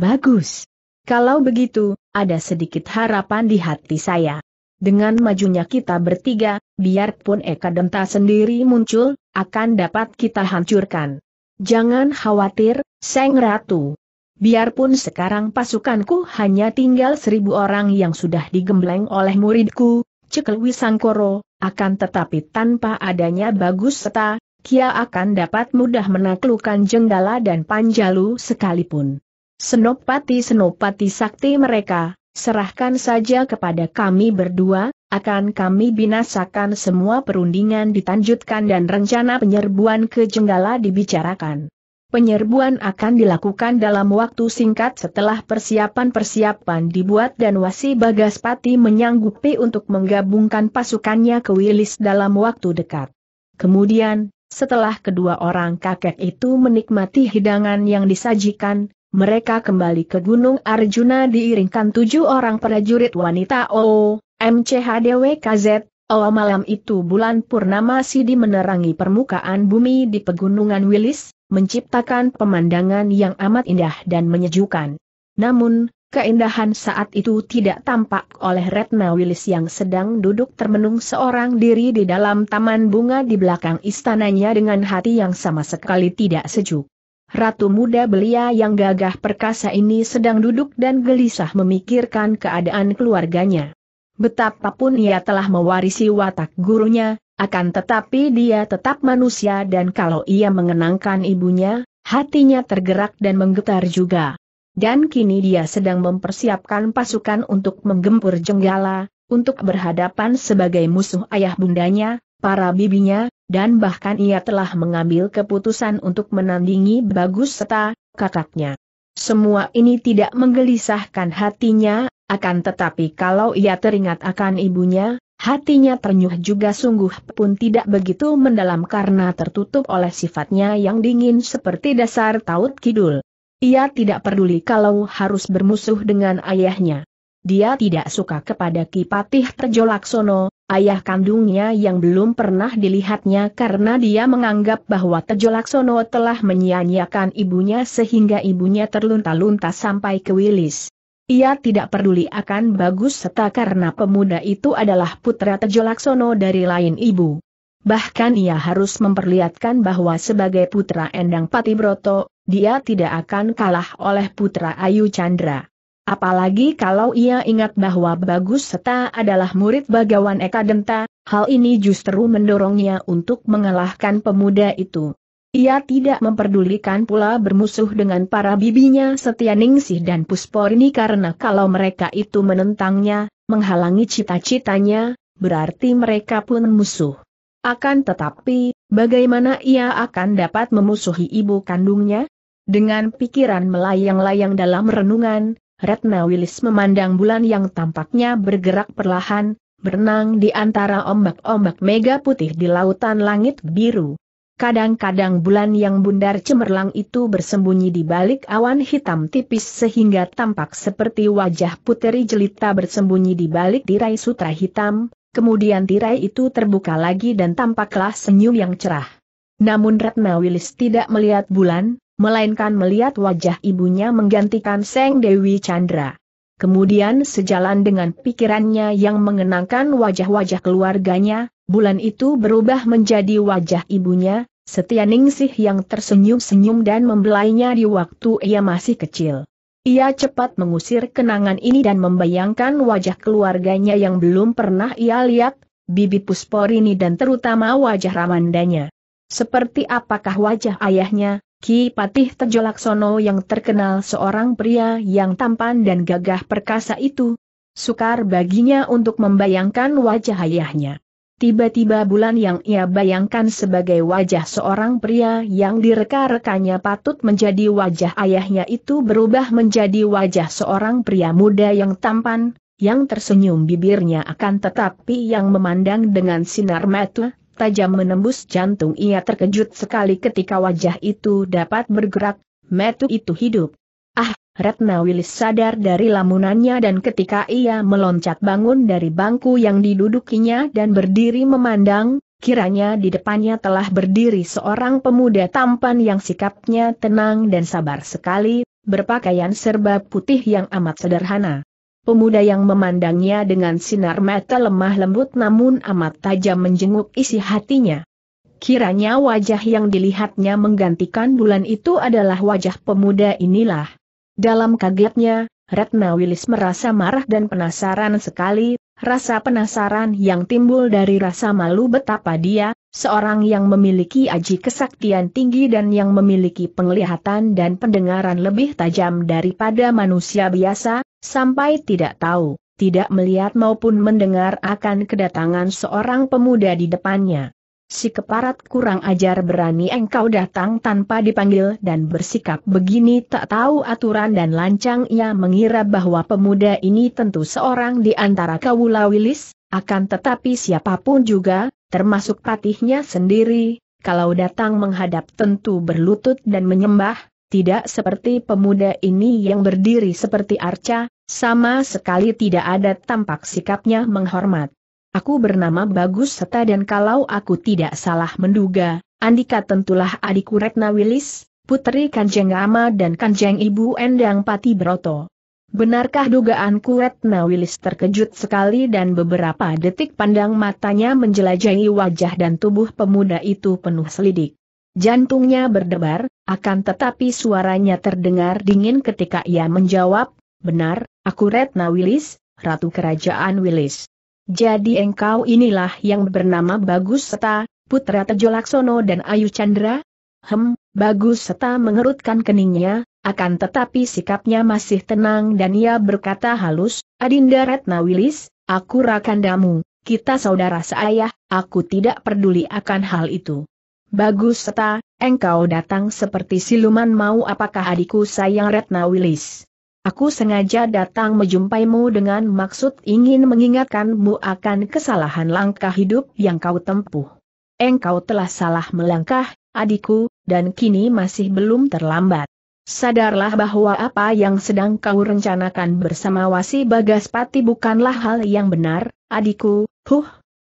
A: Bagus. Kalau begitu, ada sedikit harapan di hati saya. Dengan majunya kita bertiga, biarpun Eka Denta sendiri muncul, akan dapat kita hancurkan. Jangan khawatir, Seng Ratu. Biarpun sekarang pasukanku hanya tinggal seribu orang yang sudah digembleng oleh muridku, Cekelwi Sangkoro, akan tetapi tanpa adanya Bagus Seta, Kia akan dapat mudah menaklukkan Jenggala dan Panjalu sekalipun senopati-senopati sakti mereka, serahkan saja kepada kami berdua, akan kami binasakan semua perundingan ditanjutkan dan rencana penyerbuan ke Jenggala dibicarakan. Penyerbuan akan dilakukan dalam waktu singkat setelah persiapan-persiapan dibuat dan Wasi Bagaspati menyanggupi untuk menggabungkan pasukannya ke Wilis dalam waktu dekat. Kemudian, setelah kedua orang kakek itu menikmati hidangan yang disajikan, mereka kembali ke Gunung Arjuna diiringkan tujuh orang prajurit wanita O, MCHDWKZ, Oh malam itu bulan purnama Sidi menerangi permukaan bumi di pegunungan Wilis, menciptakan pemandangan yang amat indah dan menyejukkan. Namun, keindahan saat itu tidak tampak oleh Retna Wilis yang sedang duduk termenung seorang diri di dalam taman bunga di belakang istananya dengan hati yang sama sekali tidak sejuk. Ratu muda belia yang gagah perkasa ini sedang duduk dan gelisah memikirkan keadaan keluarganya. Betapapun ia telah mewarisi watak gurunya, akan tetapi dia tetap manusia dan kalau ia mengenangkan ibunya, hatinya tergerak dan menggetar juga. Dan kini dia sedang mempersiapkan pasukan untuk menggempur Jenggala, untuk berhadapan sebagai musuh ayah bundanya, para bibinya, dan bahkan ia telah mengambil keputusan untuk menandingi Bagus Seta, kakaknya. Semua ini tidak menggelisahkan hatinya, akan tetapi kalau ia teringat akan ibunya, hatinya ternyuh juga sungguh pun tidak begitu mendalam karena tertutup oleh sifatnya yang dingin seperti dasar taut kidul. Ia tidak peduli kalau harus bermusuh dengan ayahnya. Dia tidak suka kepada Kipatih Terjolaksono, ayah kandungnya yang belum pernah dilihatnya karena dia menganggap bahwa Tejo Laksono telah menyia-nyiakan ibunya sehingga ibunya terlunta-lunta sampai ke Wilis. Ia tidak peduli akan bagus serta karena pemuda itu adalah putra Tejo Laksono dari lain ibu. Bahkan ia harus memperlihatkan bahwa sebagai putra Endang Patibroto, dia tidak akan kalah oleh putra Ayu Chandra. Apalagi kalau ia ingat bahwa Bagus Seta adalah murid Bagawan Ekadenta, hal ini justru mendorongnya untuk mengalahkan pemuda itu. Ia tidak memperdulikan pula bermusuh dengan para bibinya Setia Ningsih dan Pusporini karena kalau mereka itu menentangnya, menghalangi cita-citanya, berarti mereka pun musuh. Akan tetapi, bagaimana ia akan dapat memusuhi ibu kandungnya? Dengan pikiran melayang-layang dalam renungan, Retna Wilis memandang bulan yang tampaknya bergerak perlahan, berenang di antara ombak-ombak mega putih di lautan langit biru. Kadang-kadang bulan yang bundar cemerlang itu bersembunyi di balik awan hitam tipis sehingga tampak seperti wajah puteri jelita bersembunyi di balik tirai sutra hitam, kemudian tirai itu terbuka lagi dan tampaklah senyum yang cerah. Namun Ratna Wilis tidak melihat bulan, melainkan melihat wajah ibunya menggantikan Seng Dewi Chandra. Kemudian sejalan dengan pikirannya yang mengenangkan wajah-wajah keluarganya, bulan itu berubah menjadi wajah ibunya, Setia Ningsih yang tersenyum-senyum dan membelainya di waktu ia masih kecil. Ia cepat mengusir kenangan ini dan membayangkan wajah keluarganya yang belum pernah ia lihat, Bibi Pusporini dan terutama wajah Ramandanya. Seperti apakah wajah ayahnya, Ki Patih Tejolaksono yang terkenal seorang pria yang tampan dan gagah perkasa itu, sukar baginya untuk membayangkan wajah ayahnya. Tiba-tiba bulan yang ia bayangkan sebagai wajah seorang pria yang direka-rekanya patut menjadi wajah ayahnya itu berubah menjadi wajah seorang pria muda yang tampan, yang tersenyum bibirnya akan tetapi yang memandang dengan sinar mata, tajam menembus jantung ia terkejut sekali ketika wajah itu dapat bergerak, metu itu hidup. Ah, Retna Wilis sadar dari lamunannya dan ketika ia meloncat bangun dari bangku yang didudukinya dan berdiri memandang, kiranya di depannya telah berdiri seorang pemuda tampan yang sikapnya tenang dan sabar sekali, berpakaian serba putih yang amat sederhana. Pemuda yang memandangnya dengan sinar mata lemah lembut namun amat tajam menjenguk isi hatinya. Kiranya wajah yang dilihatnya menggantikan bulan itu adalah wajah pemuda inilah. Dalam kagetnya, Ratna Wilis merasa marah dan penasaran sekali, rasa penasaran yang timbul dari rasa malu betapa dia, seorang yang memiliki aji kesaktian tinggi dan yang memiliki penglihatan dan pendengaran lebih tajam daripada manusia biasa, sampai tidak tahu, tidak melihat maupun mendengar akan kedatangan seorang pemuda di depannya. Si keparat kurang ajar berani engkau datang tanpa dipanggil dan bersikap begini tak tahu aturan dan lancang ia mengira bahwa pemuda ini tentu seorang di antara wilis, akan tetapi siapapun juga, termasuk patihnya sendiri, kalau datang menghadap tentu berlutut dan menyembah, tidak seperti pemuda ini yang berdiri seperti arca, sama sekali tidak ada tampak sikapnya menghormat. Aku bernama Bagus Seta dan kalau aku tidak salah menduga, Andika tentulah adikku Retna Wilis, putri Kanjeng Rama dan Kanjeng Ibu Endang Pati Broto. Benarkah dugaanku Retna Wilis terkejut sekali dan beberapa detik pandang matanya menjelajahi wajah dan tubuh pemuda itu penuh selidik. Jantungnya berdebar, akan tetapi suaranya terdengar dingin ketika ia menjawab, benar, aku Retna Wilis, Ratu Kerajaan Wilis. Jadi engkau inilah yang bernama Bagus Seta, Putra Tejo dan Ayu Chandra? Hem, Bagus Seta mengerutkan keningnya, akan tetapi sikapnya masih tenang dan ia berkata halus, Adinda Retna Wilis, aku rakandamu, kita saudara seayah, aku tidak peduli akan hal itu. Bagus seta, engkau datang seperti siluman mau apakah adikku sayang Retna Wilis. Aku sengaja datang menjumpaimu dengan maksud ingin mengingatkanmu akan kesalahan langkah hidup yang kau tempuh. Engkau telah salah melangkah, adikku, dan kini masih belum terlambat. Sadarlah bahwa apa yang sedang kau rencanakan bersama Wasi Bagaspati bukanlah hal yang benar, adikku, huh,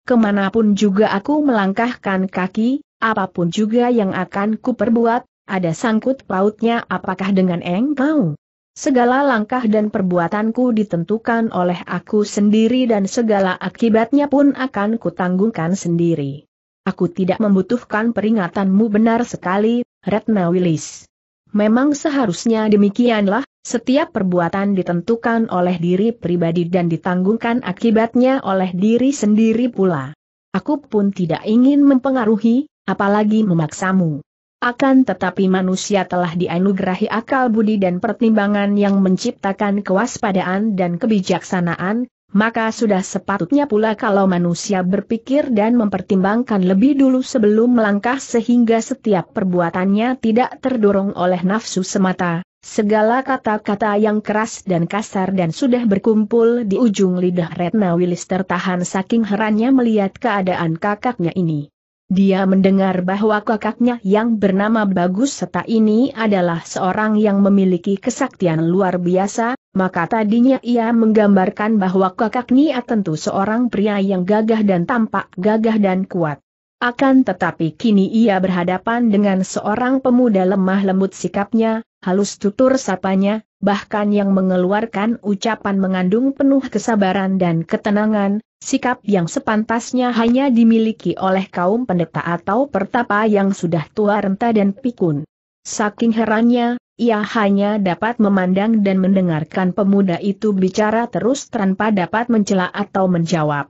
A: kemanapun juga aku melangkahkan kaki, apapun juga yang akan kuperbuat, ada sangkut pautnya apakah dengan engkau. Segala langkah dan perbuatanku ditentukan oleh aku sendiri dan segala akibatnya pun akan kutanggungkan sendiri. Aku tidak membutuhkan peringatanmu benar sekali, Ratna Wilis. Memang seharusnya demikianlah, setiap perbuatan ditentukan oleh diri pribadi dan ditanggungkan akibatnya oleh diri sendiri pula. Aku pun tidak ingin mempengaruhi, apalagi memaksamu. Akan tetapi manusia telah dianugerahi akal budi dan pertimbangan yang menciptakan kewaspadaan dan kebijaksanaan, maka sudah sepatutnya pula kalau manusia berpikir dan mempertimbangkan lebih dulu sebelum melangkah sehingga setiap perbuatannya tidak terdorong oleh nafsu semata. Segala kata-kata yang keras dan kasar dan sudah berkumpul di ujung lidah Retna Wilis tertahan saking herannya melihat keadaan kakaknya ini. Dia mendengar bahwa kakaknya yang bernama Bagus Seta ini adalah seorang yang memiliki kesaktian luar biasa, maka tadinya ia menggambarkan bahwa kakak Nia tentu seorang pria yang gagah dan tampak gagah dan kuat. Akan tetapi kini ia berhadapan dengan seorang pemuda lemah lembut sikapnya, halus tutur sapanya, bahkan yang mengeluarkan ucapan mengandung penuh kesabaran dan ketenangan, sikap yang sepantasnya hanya dimiliki oleh kaum pendeta atau pertapa yang sudah tua renta dan pikun. Saking herannya, ia hanya dapat memandang dan mendengarkan pemuda itu bicara terus tanpa dapat mencela atau menjawab.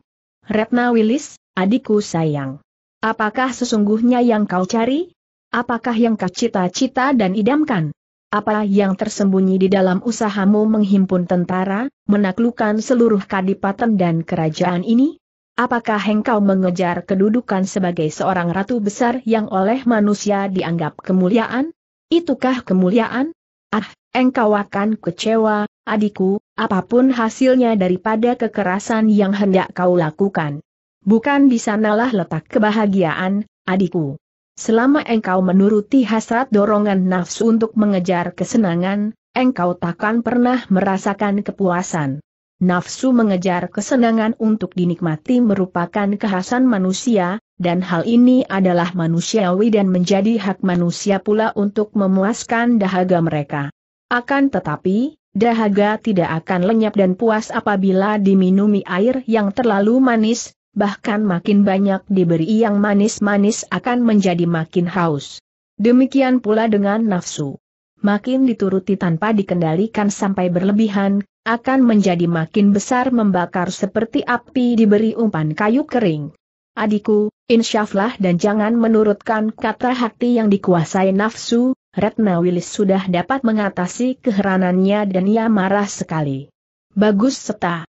A: Retna Wilis, adikku sayang. Apakah sesungguhnya yang kau cari? Apakah yang kau cita-cita dan idamkan? apa yang tersembunyi di dalam usahamu menghimpun tentara, menaklukkan seluruh kadipaten dan kerajaan ini? Apakah engkau mengejar kedudukan sebagai seorang ratu besar yang oleh manusia dianggap kemuliaan? Itukah kemuliaan? Ah, engkau akan kecewa, adikku, apapun hasilnya daripada kekerasan yang hendak kau lakukan. Bukan di sanalah letak kebahagiaan, adikku. Selama engkau menuruti hasrat dorongan nafsu untuk mengejar kesenangan, engkau takkan pernah merasakan kepuasan. Nafsu mengejar kesenangan untuk dinikmati merupakan kehasan manusia, dan hal ini adalah manusiawi dan menjadi hak manusia pula untuk memuaskan dahaga mereka. Akan tetapi, dahaga tidak akan lenyap dan puas apabila diminumi air yang terlalu manis, bahkan makin banyak diberi yang manis-manis akan menjadi makin haus. Demikian pula dengan nafsu. Makin dituruti tanpa dikendalikan sampai berlebihan, akan menjadi makin besar membakar seperti api diberi umpan kayu kering. Adikku, insyaflah dan jangan menurutkan kata hati yang dikuasai nafsu, Retna Wilis sudah dapat mengatasi keheranannya dan ia marah sekali. Bagus seta.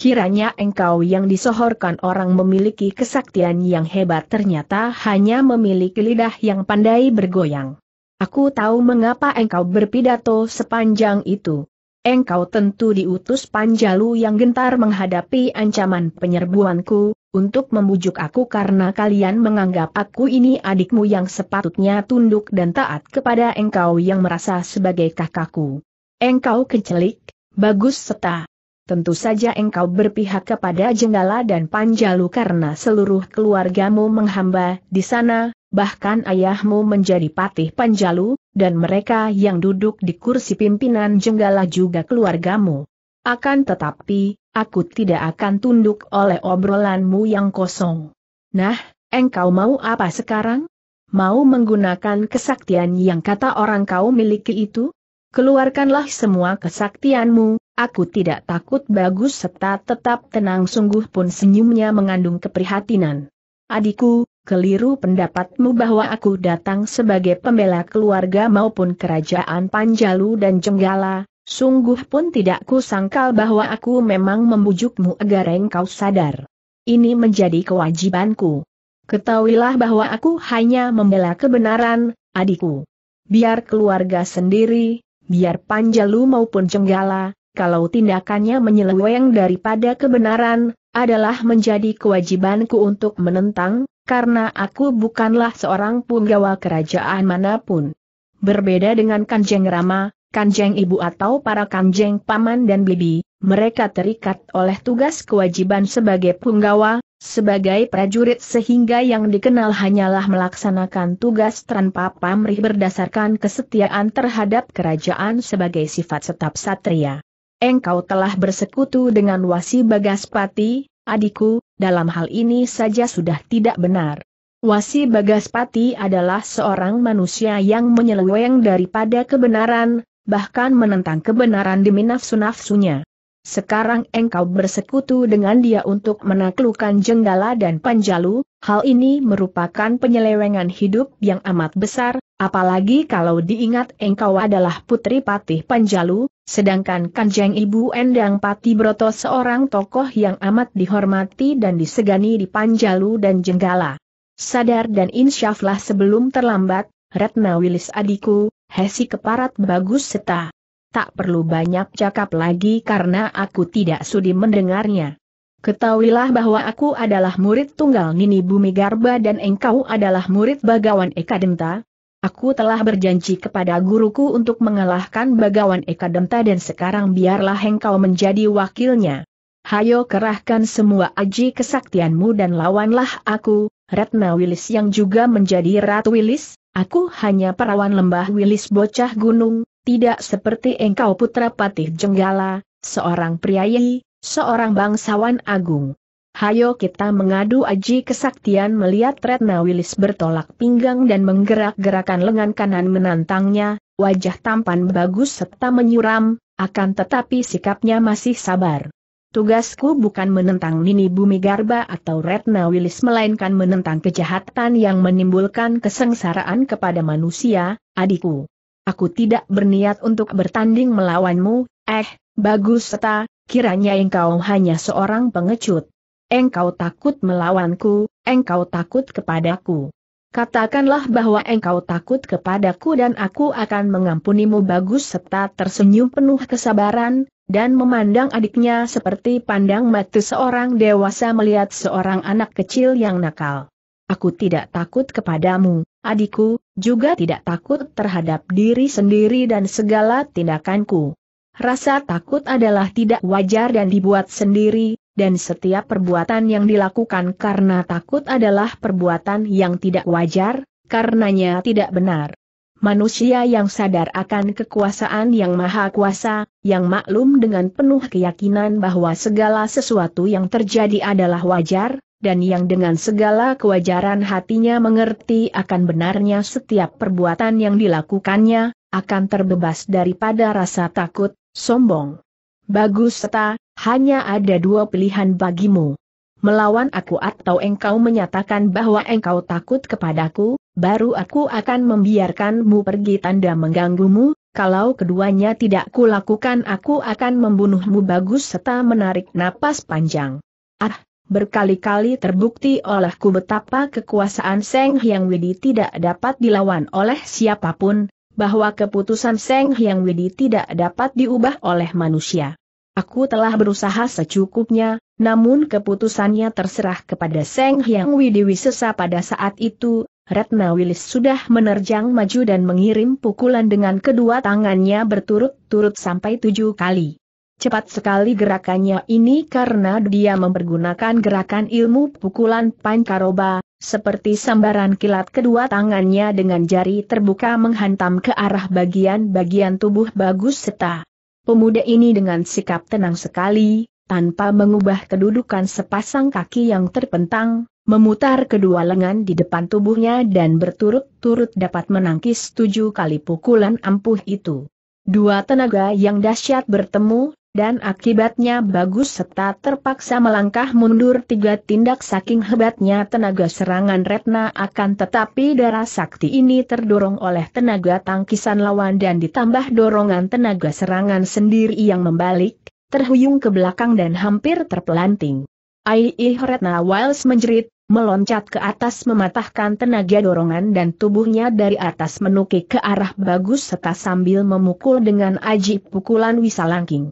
A: Kiranya engkau yang disohorkan orang memiliki kesaktian yang hebat ternyata hanya memiliki lidah yang pandai bergoyang. Aku tahu mengapa engkau berpidato sepanjang itu. Engkau tentu diutus Panjalu yang gentar menghadapi ancaman penyerbuanku, untuk membujuk aku karena kalian menganggap aku ini adikmu yang sepatutnya tunduk dan taat kepada engkau yang merasa sebagai kakakku. Engkau kecelik, bagus serta tentu saja engkau berpihak kepada Jenggala dan Panjalu karena seluruh keluargamu menghamba di sana, bahkan ayahmu menjadi patih Panjalu, dan mereka yang duduk di kursi pimpinan Jenggala juga keluargamu. Akan tetapi, aku tidak akan tunduk oleh obrolanmu yang kosong. Nah, engkau mau apa sekarang? Mau menggunakan kesaktian yang kata orang kau miliki itu? Keluarkanlah semua kesaktianmu, Aku tidak takut bagus serta tetap tenang sungguh pun senyumnya mengandung keprihatinan. Adikku, keliru pendapatmu bahwa aku datang sebagai pembela keluarga maupun kerajaan Panjalu dan Jenggala, sungguh pun tidak kusangkal bahwa aku memang membujukmu agar engkau sadar. Ini menjadi kewajibanku. Ketahuilah bahwa aku hanya membela kebenaran, adikku. Biar keluarga sendiri, biar Panjalu maupun Jenggala, kalau tindakannya menyeleweng daripada kebenaran, adalah menjadi kewajibanku untuk menentang, karena aku bukanlah seorang punggawa kerajaan manapun. Berbeda dengan Kanjeng Rama, Kanjeng Ibu atau para Kanjeng Paman dan Bibi, mereka terikat oleh tugas kewajiban sebagai punggawa, sebagai prajurit sehingga yang dikenal hanyalah melaksanakan tugas tanpa pamrih berdasarkan kesetiaan terhadap kerajaan sebagai sifat setap satria engkau telah bersekutu dengan Wasi Bagaspati, adikku, dalam hal ini saja sudah tidak benar. Wasi Bagaspati adalah seorang manusia yang menyeleweng daripada kebenaran, bahkan menentang kebenaran demi nafsu-nafsunya. Sekarang engkau bersekutu dengan dia untuk menaklukkan Jenggala dan Panjalu, hal ini merupakan penyelewengan hidup yang amat besar, Apalagi kalau diingat engkau adalah putri patih Panjalu, sedangkan Kanjeng Ibu Endang Pati Broto seorang tokoh yang amat dihormati dan disegani di Panjalu dan Jenggala. Sadar dan insyaflah sebelum terlambat, Retna Wilis adikku, Hesi keparat bagus seta. Tak perlu banyak cakap lagi karena aku tidak sudi mendengarnya. Ketahuilah bahwa aku adalah murid tunggal Nini Bumi Garba dan engkau adalah murid Bagawan Eka Denta, Aku telah berjanji kepada guruku untuk mengalahkan Bagawan Eka Demta dan sekarang biarlah engkau menjadi wakilnya. Hayo kerahkan semua aji kesaktianmu dan lawanlah aku, Ratna Wilis yang juga menjadi Rat Wilis, aku hanya perawan lembah Wilis bocah gunung, tidak seperti engkau putra patih Jenggala, seorang priayi, seorang bangsawan agung. Hayo kita mengadu aji kesaktian melihat Retna Wilis bertolak pinggang dan menggerak-gerakan lengan kanan menantangnya, wajah tampan bagus serta menyuram, akan tetapi sikapnya masih sabar. Tugasku bukan menentang Nini Bumi Garba atau Retna Wilis melainkan menentang kejahatan yang menimbulkan kesengsaraan kepada manusia, adikku. Aku tidak berniat untuk bertanding melawanmu, eh, bagus serta, kiranya engkau hanya seorang pengecut engkau takut melawanku, engkau takut kepadaku. Katakanlah bahwa engkau takut kepadaku dan aku akan mengampunimu bagus serta tersenyum penuh kesabaran, dan memandang adiknya seperti pandang mata seorang dewasa melihat seorang anak kecil yang nakal. Aku tidak takut kepadamu, adikku, juga tidak takut terhadap diri sendiri dan segala tindakanku. Rasa takut adalah tidak wajar dan dibuat sendiri, dan setiap perbuatan yang dilakukan karena takut adalah perbuatan yang tidak wajar, karenanya tidak benar. Manusia yang sadar akan kekuasaan yang maha kuasa, yang maklum dengan penuh keyakinan bahwa segala sesuatu yang terjadi adalah wajar, dan yang dengan segala kewajaran hatinya mengerti akan benarnya setiap perbuatan yang dilakukannya, akan terbebas daripada rasa takut, sombong, bagus serta hanya ada dua pilihan bagimu. Melawan aku atau engkau menyatakan bahwa engkau takut kepadaku, baru aku akan membiarkanmu pergi tanda mengganggumu, kalau keduanya tidak kulakukan aku akan membunuhmu bagus serta menarik napas panjang. Ah, berkali-kali terbukti olehku betapa kekuasaan Seng Hyang Widi tidak dapat dilawan oleh siapapun, bahwa keputusan Seng Hyang Widi tidak dapat diubah oleh manusia. Aku telah berusaha secukupnya, namun keputusannya terserah kepada Seng Hyang Widiwisesa pada saat itu, Ratna Wilis sudah menerjang maju dan mengirim pukulan dengan kedua tangannya berturut-turut sampai tujuh kali. Cepat sekali gerakannya ini karena dia mempergunakan gerakan ilmu pukulan Pancaroba, seperti sambaran kilat kedua tangannya dengan jari terbuka menghantam ke arah bagian-bagian tubuh Bagus setah. Pemuda ini dengan sikap tenang sekali, tanpa mengubah kedudukan sepasang kaki yang terpentang, memutar kedua lengan di depan tubuhnya dan berturut-turut dapat menangkis tujuh kali pukulan ampuh itu. Dua tenaga yang dahsyat bertemu, dan akibatnya bagus serta terpaksa melangkah mundur tiga tindak saking hebatnya tenaga serangan Retna akan tetapi darah sakti ini terdorong oleh tenaga tangkisan lawan dan ditambah dorongan tenaga serangan sendiri yang membalik, terhuyung ke belakang dan hampir terpelanting. Aih Retna Wiles menjerit, meloncat ke atas mematahkan tenaga dorongan dan tubuhnya dari atas menukik ke arah bagus serta sambil memukul dengan ajib pukulan Wisalangking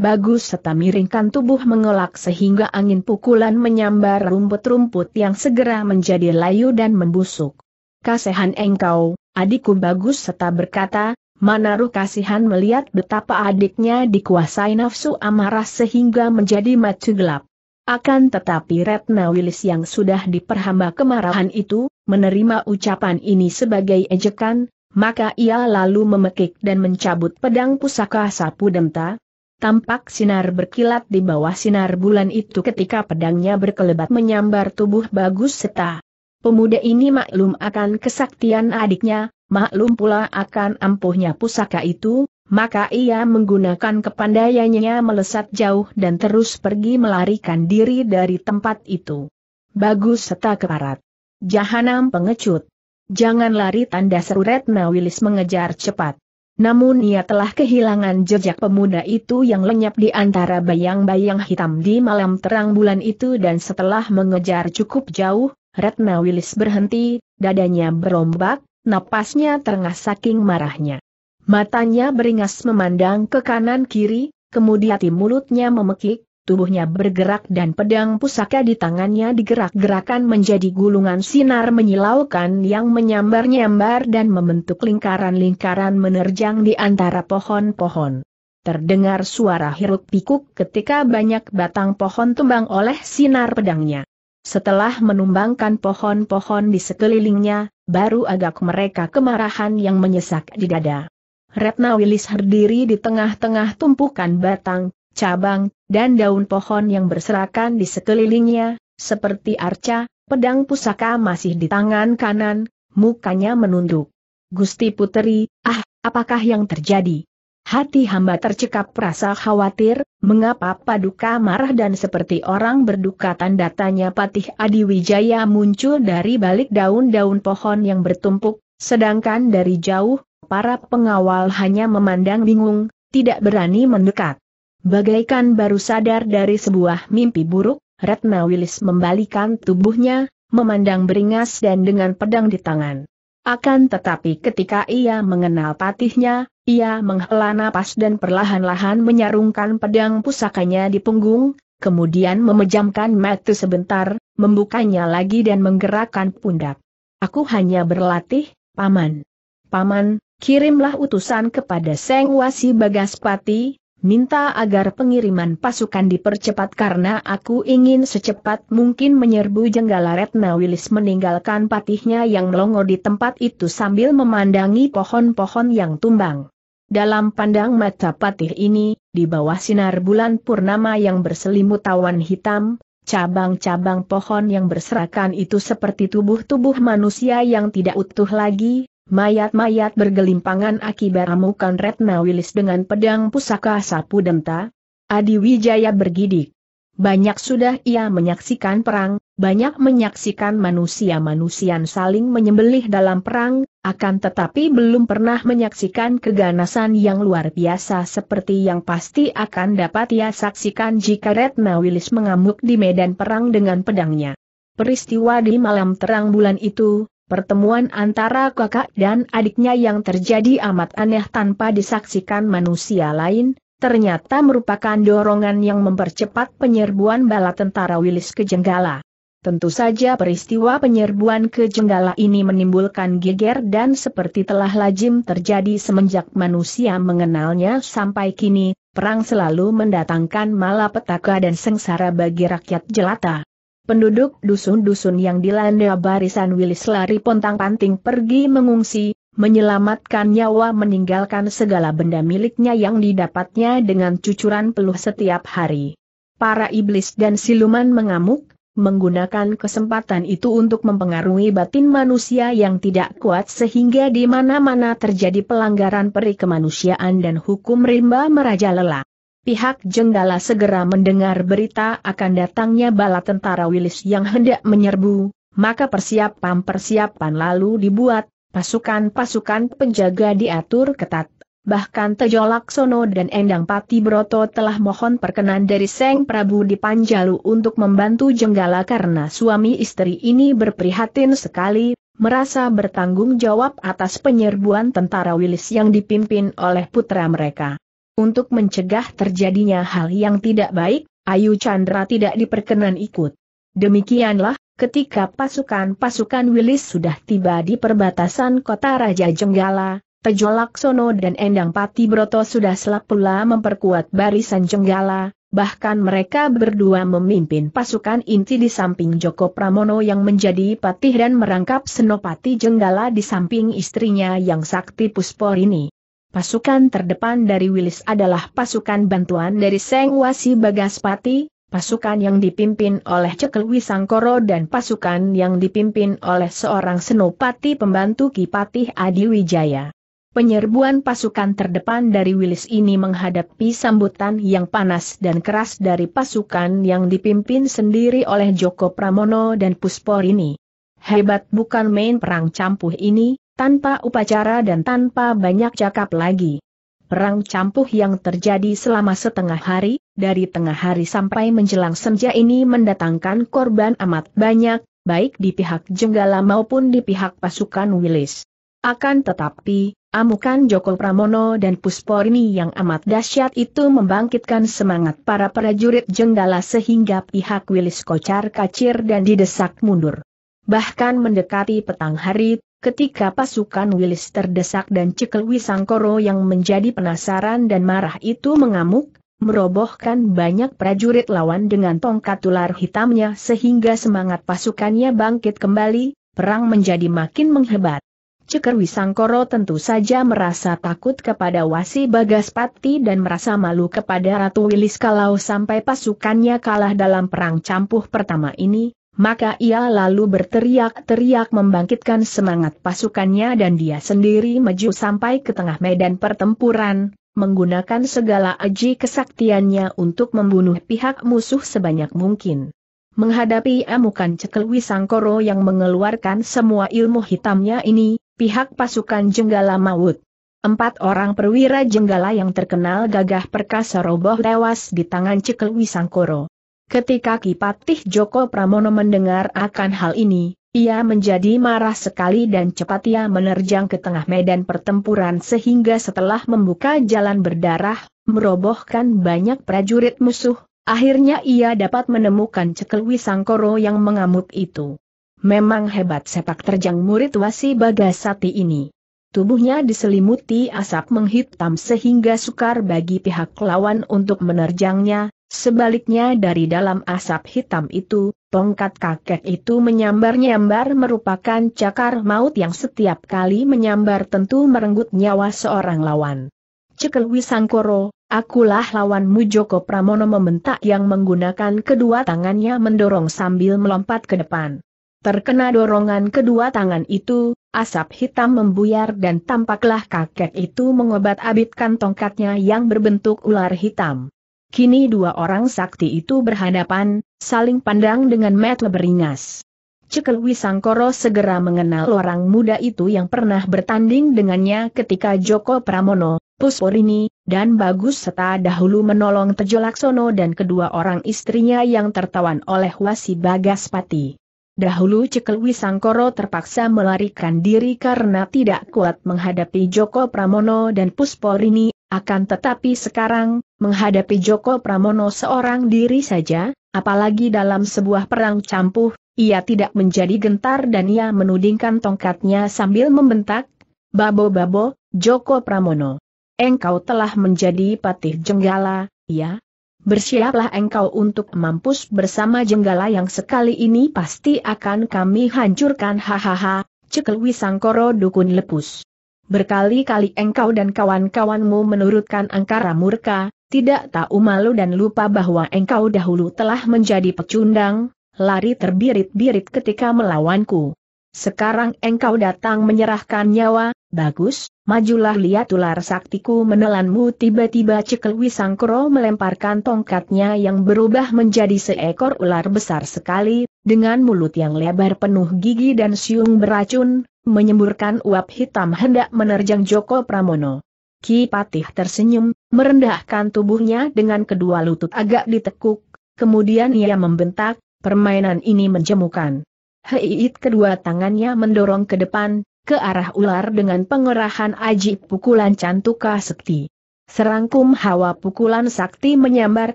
A: bagus serta miringkan tubuh mengelak sehingga angin pukulan menyambar rumput-rumput yang segera menjadi layu dan membusuk. Kasihan engkau, adikku bagus serta berkata, Manaruh kasihan melihat betapa adiknya dikuasai nafsu amarah sehingga menjadi macu gelap. Akan tetapi Retna Wilis yang sudah diperhamba kemarahan itu, menerima ucapan ini sebagai ejekan, maka ia lalu memekik dan mencabut pedang pusaka sapu denta, Tampak sinar berkilat di bawah sinar bulan itu ketika pedangnya berkelebat menyambar tubuh Bagus Seta. Pemuda ini maklum akan kesaktian adiknya, maklum pula akan ampuhnya pusaka itu, maka ia menggunakan kepandaiannya melesat jauh dan terus pergi melarikan diri dari tempat itu. Bagus serta keparat. Jahanam pengecut. Jangan lari tanda seru Retna Wilis mengejar cepat. Namun ia telah kehilangan jejak pemuda itu yang lenyap di antara bayang-bayang hitam di malam terang bulan itu dan setelah mengejar cukup jauh, Ratna Wilis berhenti, dadanya berombak, napasnya terengah saking marahnya. Matanya beringas memandang ke kanan kiri, kemudian mulutnya memekik, tubuhnya bergerak dan pedang pusaka di tangannya digerak-gerakan menjadi gulungan sinar menyilaukan yang menyambar-nyambar dan membentuk lingkaran-lingkaran menerjang di antara pohon-pohon. Terdengar suara hiruk pikuk ketika banyak batang pohon tumbang oleh sinar pedangnya. Setelah menumbangkan pohon-pohon di sekelilingnya, baru agak mereka kemarahan yang menyesak di dada. Retna Wilis berdiri di tengah-tengah tumpukan batang, cabang, dan daun pohon yang berserakan di sekelilingnya, seperti arca, pedang pusaka masih di tangan kanan, mukanya menunduk. Gusti Puteri, ah, apakah yang terjadi? Hati hamba tercekap rasa khawatir, mengapa Paduka marah dan seperti orang berduka tanda tanya Patih Adiwijaya muncul dari balik daun-daun pohon yang bertumpuk, sedangkan dari jauh, para pengawal hanya memandang bingung, tidak berani mendekat. Bagaikan baru sadar dari sebuah mimpi buruk, Ratna Wilis membalikan tubuhnya, memandang beringas dan dengan pedang di tangan. Akan tetapi ketika ia mengenal patihnya, ia menghela napas dan perlahan-lahan menyarungkan pedang pusakanya di punggung, kemudian memejamkan mata sebentar, membukanya lagi dan menggerakkan pundak. Aku hanya berlatih, Paman. Paman, kirimlah utusan kepada Seng Wasi Bagaspati, minta agar pengiriman pasukan dipercepat karena aku ingin secepat mungkin menyerbu Jenggala Retna Wilis meninggalkan patihnya yang melongo di tempat itu sambil memandangi pohon-pohon yang tumbang. Dalam pandang mata patih ini, di bawah sinar bulan purnama yang berselimut awan hitam, cabang-cabang pohon yang berserakan itu seperti tubuh-tubuh manusia yang tidak utuh lagi, mayat-mayat bergelimpangan akibat amukan Retna Wilis dengan pedang pusaka sapu denta. Adi Wijaya bergidik. Banyak sudah ia menyaksikan perang, banyak menyaksikan manusia-manusia saling menyembelih dalam perang, akan tetapi belum pernah menyaksikan keganasan yang luar biasa seperti yang pasti akan dapat ia saksikan jika Retna Wilis mengamuk di medan perang dengan pedangnya. Peristiwa di malam terang bulan itu, Pertemuan antara kakak dan adiknya yang terjadi amat aneh tanpa disaksikan manusia lain, ternyata merupakan dorongan yang mempercepat penyerbuan bala tentara Wilis ke Jenggala. Tentu saja peristiwa penyerbuan ke Jenggala ini menimbulkan geger dan seperti telah lazim terjadi semenjak manusia mengenalnya sampai kini, perang selalu mendatangkan malapetaka dan sengsara bagi rakyat jelata. Penduduk dusun-dusun yang dilanda barisan Wilis lari pontang-panting pergi mengungsi, menyelamatkan nyawa meninggalkan segala benda miliknya yang didapatnya dengan cucuran peluh setiap hari. Para iblis dan siluman mengamuk, menggunakan kesempatan itu untuk mempengaruhi batin manusia yang tidak kuat sehingga di mana-mana terjadi pelanggaran peri kemanusiaan dan hukum rimba merajalela. Pihak Jenggala segera mendengar berita akan datangnya bala tentara Wilis yang hendak menyerbu, maka persiapan-persiapan lalu dibuat, pasukan-pasukan penjaga diatur ketat. Bahkan Tejo Laksono dan Endang Pati Broto telah mohon perkenan dari Seng Prabu di Panjalu untuk membantu Jenggala karena suami istri ini berprihatin sekali, merasa bertanggung jawab atas penyerbuan tentara Wilis yang dipimpin oleh putra mereka. Untuk mencegah terjadinya hal yang tidak baik, Ayu Chandra tidak diperkenan ikut. Demikianlah, ketika pasukan-pasukan Wilis sudah tiba di perbatasan kota Raja Jenggala, Tejo Laksono dan Endang Pati Broto sudah selap pula memperkuat barisan Jenggala, bahkan mereka berdua memimpin pasukan inti di samping Joko Pramono yang menjadi patih dan merangkap Senopati Jenggala di samping istrinya yang sakti Puspor ini. Pasukan terdepan dari Wilis adalah pasukan bantuan dari Seng Wasi Bagaspati, pasukan yang dipimpin oleh Cekel Wisangkoro dan pasukan yang dipimpin oleh seorang senopati pembantu Kipatih Adi Wijaya. Penyerbuan pasukan terdepan dari Wilis ini menghadapi sambutan yang panas dan keras dari pasukan yang dipimpin sendiri oleh Joko Pramono dan Puspor ini. Hebat bukan main perang campuh ini, tanpa upacara dan tanpa banyak cakap lagi. Perang campuh yang terjadi selama setengah hari, dari tengah hari sampai menjelang senja ini mendatangkan korban amat banyak, baik di pihak Jenggala maupun di pihak pasukan Wilis. Akan tetapi, amukan Joko Pramono dan Pusporni yang amat dahsyat itu membangkitkan semangat para prajurit Jenggala sehingga pihak Wilis kocar kacir dan didesak mundur. Bahkan mendekati petang hari, Ketika pasukan Wilis terdesak dan Cekel Wisangkoro yang menjadi penasaran dan marah itu mengamuk, merobohkan banyak prajurit lawan dengan tongkat ular hitamnya sehingga semangat pasukannya bangkit kembali, perang menjadi makin menghebat. Ceker Wisangkoro tentu saja merasa takut kepada Wasi Bagaspati dan merasa malu kepada Ratu Wilis kalau sampai pasukannya kalah dalam perang campuh pertama ini, maka ia lalu berteriak-teriak membangkitkan semangat pasukannya dan dia sendiri maju sampai ke tengah medan pertempuran, menggunakan segala aji kesaktiannya untuk membunuh pihak musuh sebanyak mungkin. Menghadapi amukan Cekelwisangkoro sangkoro yang mengeluarkan semua ilmu hitamnya ini, pihak pasukan Jenggala Maut. Empat orang perwira Jenggala yang terkenal gagah perkasa roboh tewas di tangan Cekelwisangkoro. sangkoro. Ketika Kipatih Joko Pramono mendengar akan hal ini, ia menjadi marah sekali dan cepat ia menerjang ke tengah medan pertempuran sehingga setelah membuka jalan berdarah, merobohkan banyak prajurit musuh, akhirnya ia dapat menemukan Cekelwi Sangkoro yang mengamuk itu. Memang hebat sepak terjang murid Wasi Bagasati ini. Tubuhnya diselimuti asap menghitam sehingga sukar bagi pihak lawan untuk menerjangnya, Sebaliknya dari dalam asap hitam itu, tongkat kakek itu menyambar-nyambar merupakan cakar maut yang setiap kali menyambar tentu merenggut nyawa seorang lawan. Cekel Wisangkoro, akulah lawanmu Joko Pramono membentak yang menggunakan kedua tangannya mendorong sambil melompat ke depan. Terkena dorongan kedua tangan itu, asap hitam membuyar dan tampaklah kakek itu mengobat-abitkan tongkatnya yang berbentuk ular hitam. Kini dua orang sakti itu berhadapan, saling pandang dengan mata beringas. Cekel Wisangkoro segera mengenal orang muda itu yang pernah bertanding dengannya ketika Joko Pramono, Pusporini, dan Bagus Seta dahulu menolong Tejo Laksono dan kedua orang istrinya yang tertawan oleh Wasi Bagaspati. Dahulu Cekel Wisangkoro terpaksa melarikan diri karena tidak kuat menghadapi Joko Pramono dan Pusporini, akan tetapi sekarang, menghadapi Joko Pramono seorang diri saja, apalagi dalam sebuah perang campuh, ia tidak menjadi gentar dan ia menudingkan tongkatnya sambil membentak, Babo-babo, Joko Pramono. Engkau telah menjadi patih jenggala, ya? Bersiaplah engkau untuk mampus bersama jenggala yang sekali ini pasti akan kami hancurkan hahaha, cekel Wisangkoro dukun lepus. Berkali-kali engkau dan kawan-kawanmu menurutkan angkara murka, tidak tahu malu dan lupa bahwa engkau dahulu telah menjadi pecundang, lari terbirit-birit ketika melawanku. Sekarang engkau datang menyerahkan nyawa, bagus, majulah lihat ular saktiku menelanmu tiba-tiba cekel Wisangkro melemparkan tongkatnya yang berubah menjadi seekor ular besar sekali, dengan mulut yang lebar penuh gigi dan siung beracun, menyemburkan uap hitam hendak menerjang Joko Pramono. Ki Patih tersenyum, merendahkan tubuhnya dengan kedua lutut agak ditekuk, kemudian ia membentak, permainan ini menjemukan. Heiit kedua tangannya mendorong ke depan, ke arah ular dengan pengerahan ajib pukulan cantuka sekti. Serangkum hawa pukulan sakti menyambar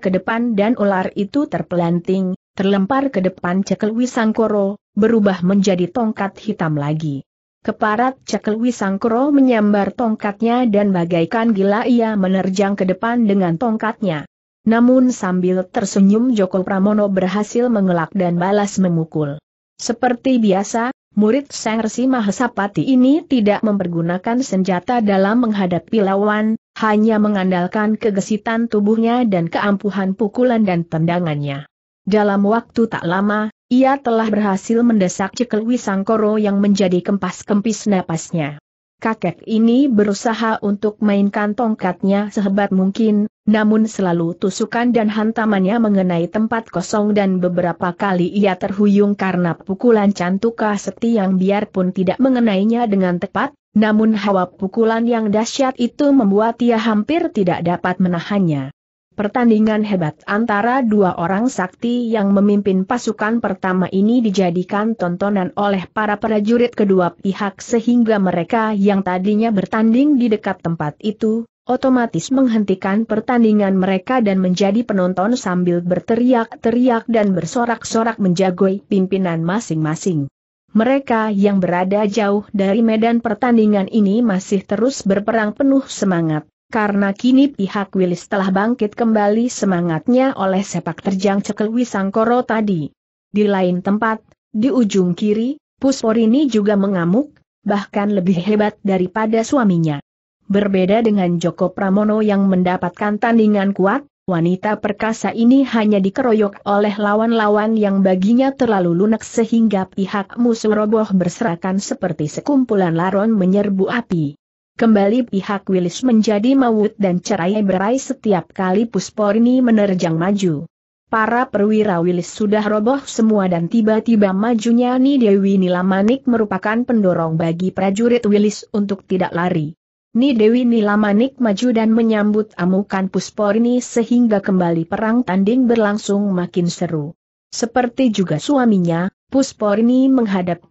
A: ke depan dan ular itu terpelanting, terlempar ke depan cekel Wisangkoro, berubah menjadi tongkat hitam lagi. Keparat cekel Wisangkoro menyambar tongkatnya dan bagaikan gila ia menerjang ke depan dengan tongkatnya. Namun sambil tersenyum Joko Pramono berhasil mengelak dan balas memukul. Seperti biasa, murid Sang Resi Mahasapati ini tidak mempergunakan senjata dalam menghadapi lawan, hanya mengandalkan kegesitan tubuhnya dan keampuhan pukulan dan tendangannya. Dalam waktu tak lama, ia telah berhasil mendesak cekelwi Sangkoro yang menjadi kempas-kempis napasnya kakek ini berusaha untuk mainkan tongkatnya sehebat mungkin, namun selalu tusukan dan hantamannya mengenai tempat kosong dan beberapa kali ia terhuyung karena pukulan cantuka seti yang biarpun tidak mengenainya dengan tepat, namun hawa pukulan yang dahsyat itu membuat ia hampir tidak dapat menahannya. Pertandingan hebat antara dua orang sakti yang memimpin pasukan pertama ini dijadikan tontonan oleh para prajurit kedua pihak sehingga mereka yang tadinya bertanding di dekat tempat itu, otomatis menghentikan pertandingan mereka dan menjadi penonton sambil berteriak-teriak dan bersorak-sorak menjagoi pimpinan masing-masing. Mereka yang berada jauh dari medan pertandingan ini masih terus berperang penuh semangat karena kini pihak Wilis telah bangkit kembali semangatnya oleh sepak terjang cekel Wisangkoro tadi. Di lain tempat, di ujung kiri, Pusporini juga mengamuk, bahkan lebih hebat daripada suaminya. Berbeda dengan Joko Pramono yang mendapatkan tandingan kuat, wanita perkasa ini hanya dikeroyok oleh lawan-lawan yang baginya terlalu lunak sehingga pihak musuh roboh berserakan seperti sekumpulan laron menyerbu api. Kembali pihak Willis menjadi maut dan cerai berai setiap kali Pusporini menerjang maju. Para perwira Willis sudah roboh semua dan tiba-tiba majunya Ni Dewi Nilamanik merupakan pendorong bagi prajurit Willis untuk tidak lari. Ni Dewi Nilamanik maju dan menyambut amukan Pusporini sehingga kembali perang tanding berlangsung makin seru. Seperti juga suaminya, Pusporni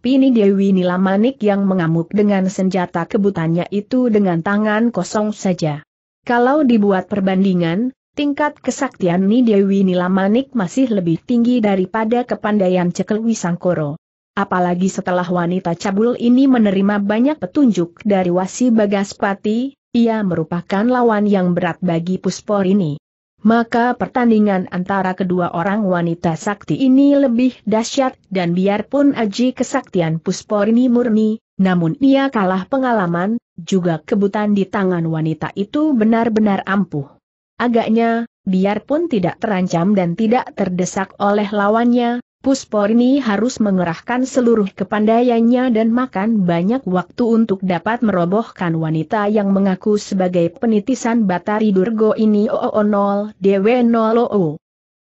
A: Pini Dewi Nilamanik yang mengamuk dengan senjata kebutannya itu dengan tangan kosong saja. Kalau dibuat perbandingan, tingkat kesaktian Dewi Nilamanik masih lebih tinggi daripada kepandaian Cekel Wisangkoro. Apalagi setelah wanita cabul ini menerima banyak petunjuk dari Wasi Bagaspati, ia merupakan lawan yang berat bagi Pusporni maka pertandingan antara kedua orang wanita sakti ini lebih dahsyat dan biarpun aji kesaktian Pusporini murni, namun ia kalah pengalaman, juga kebutan di tangan wanita itu benar-benar ampuh. Agaknya, biarpun tidak terancam dan tidak terdesak oleh lawannya, Pusporni harus mengerahkan seluruh kepandaiannya dan makan banyak waktu untuk dapat merobohkan wanita yang mengaku sebagai penitisan Batari Durgo ini OO0 0 oo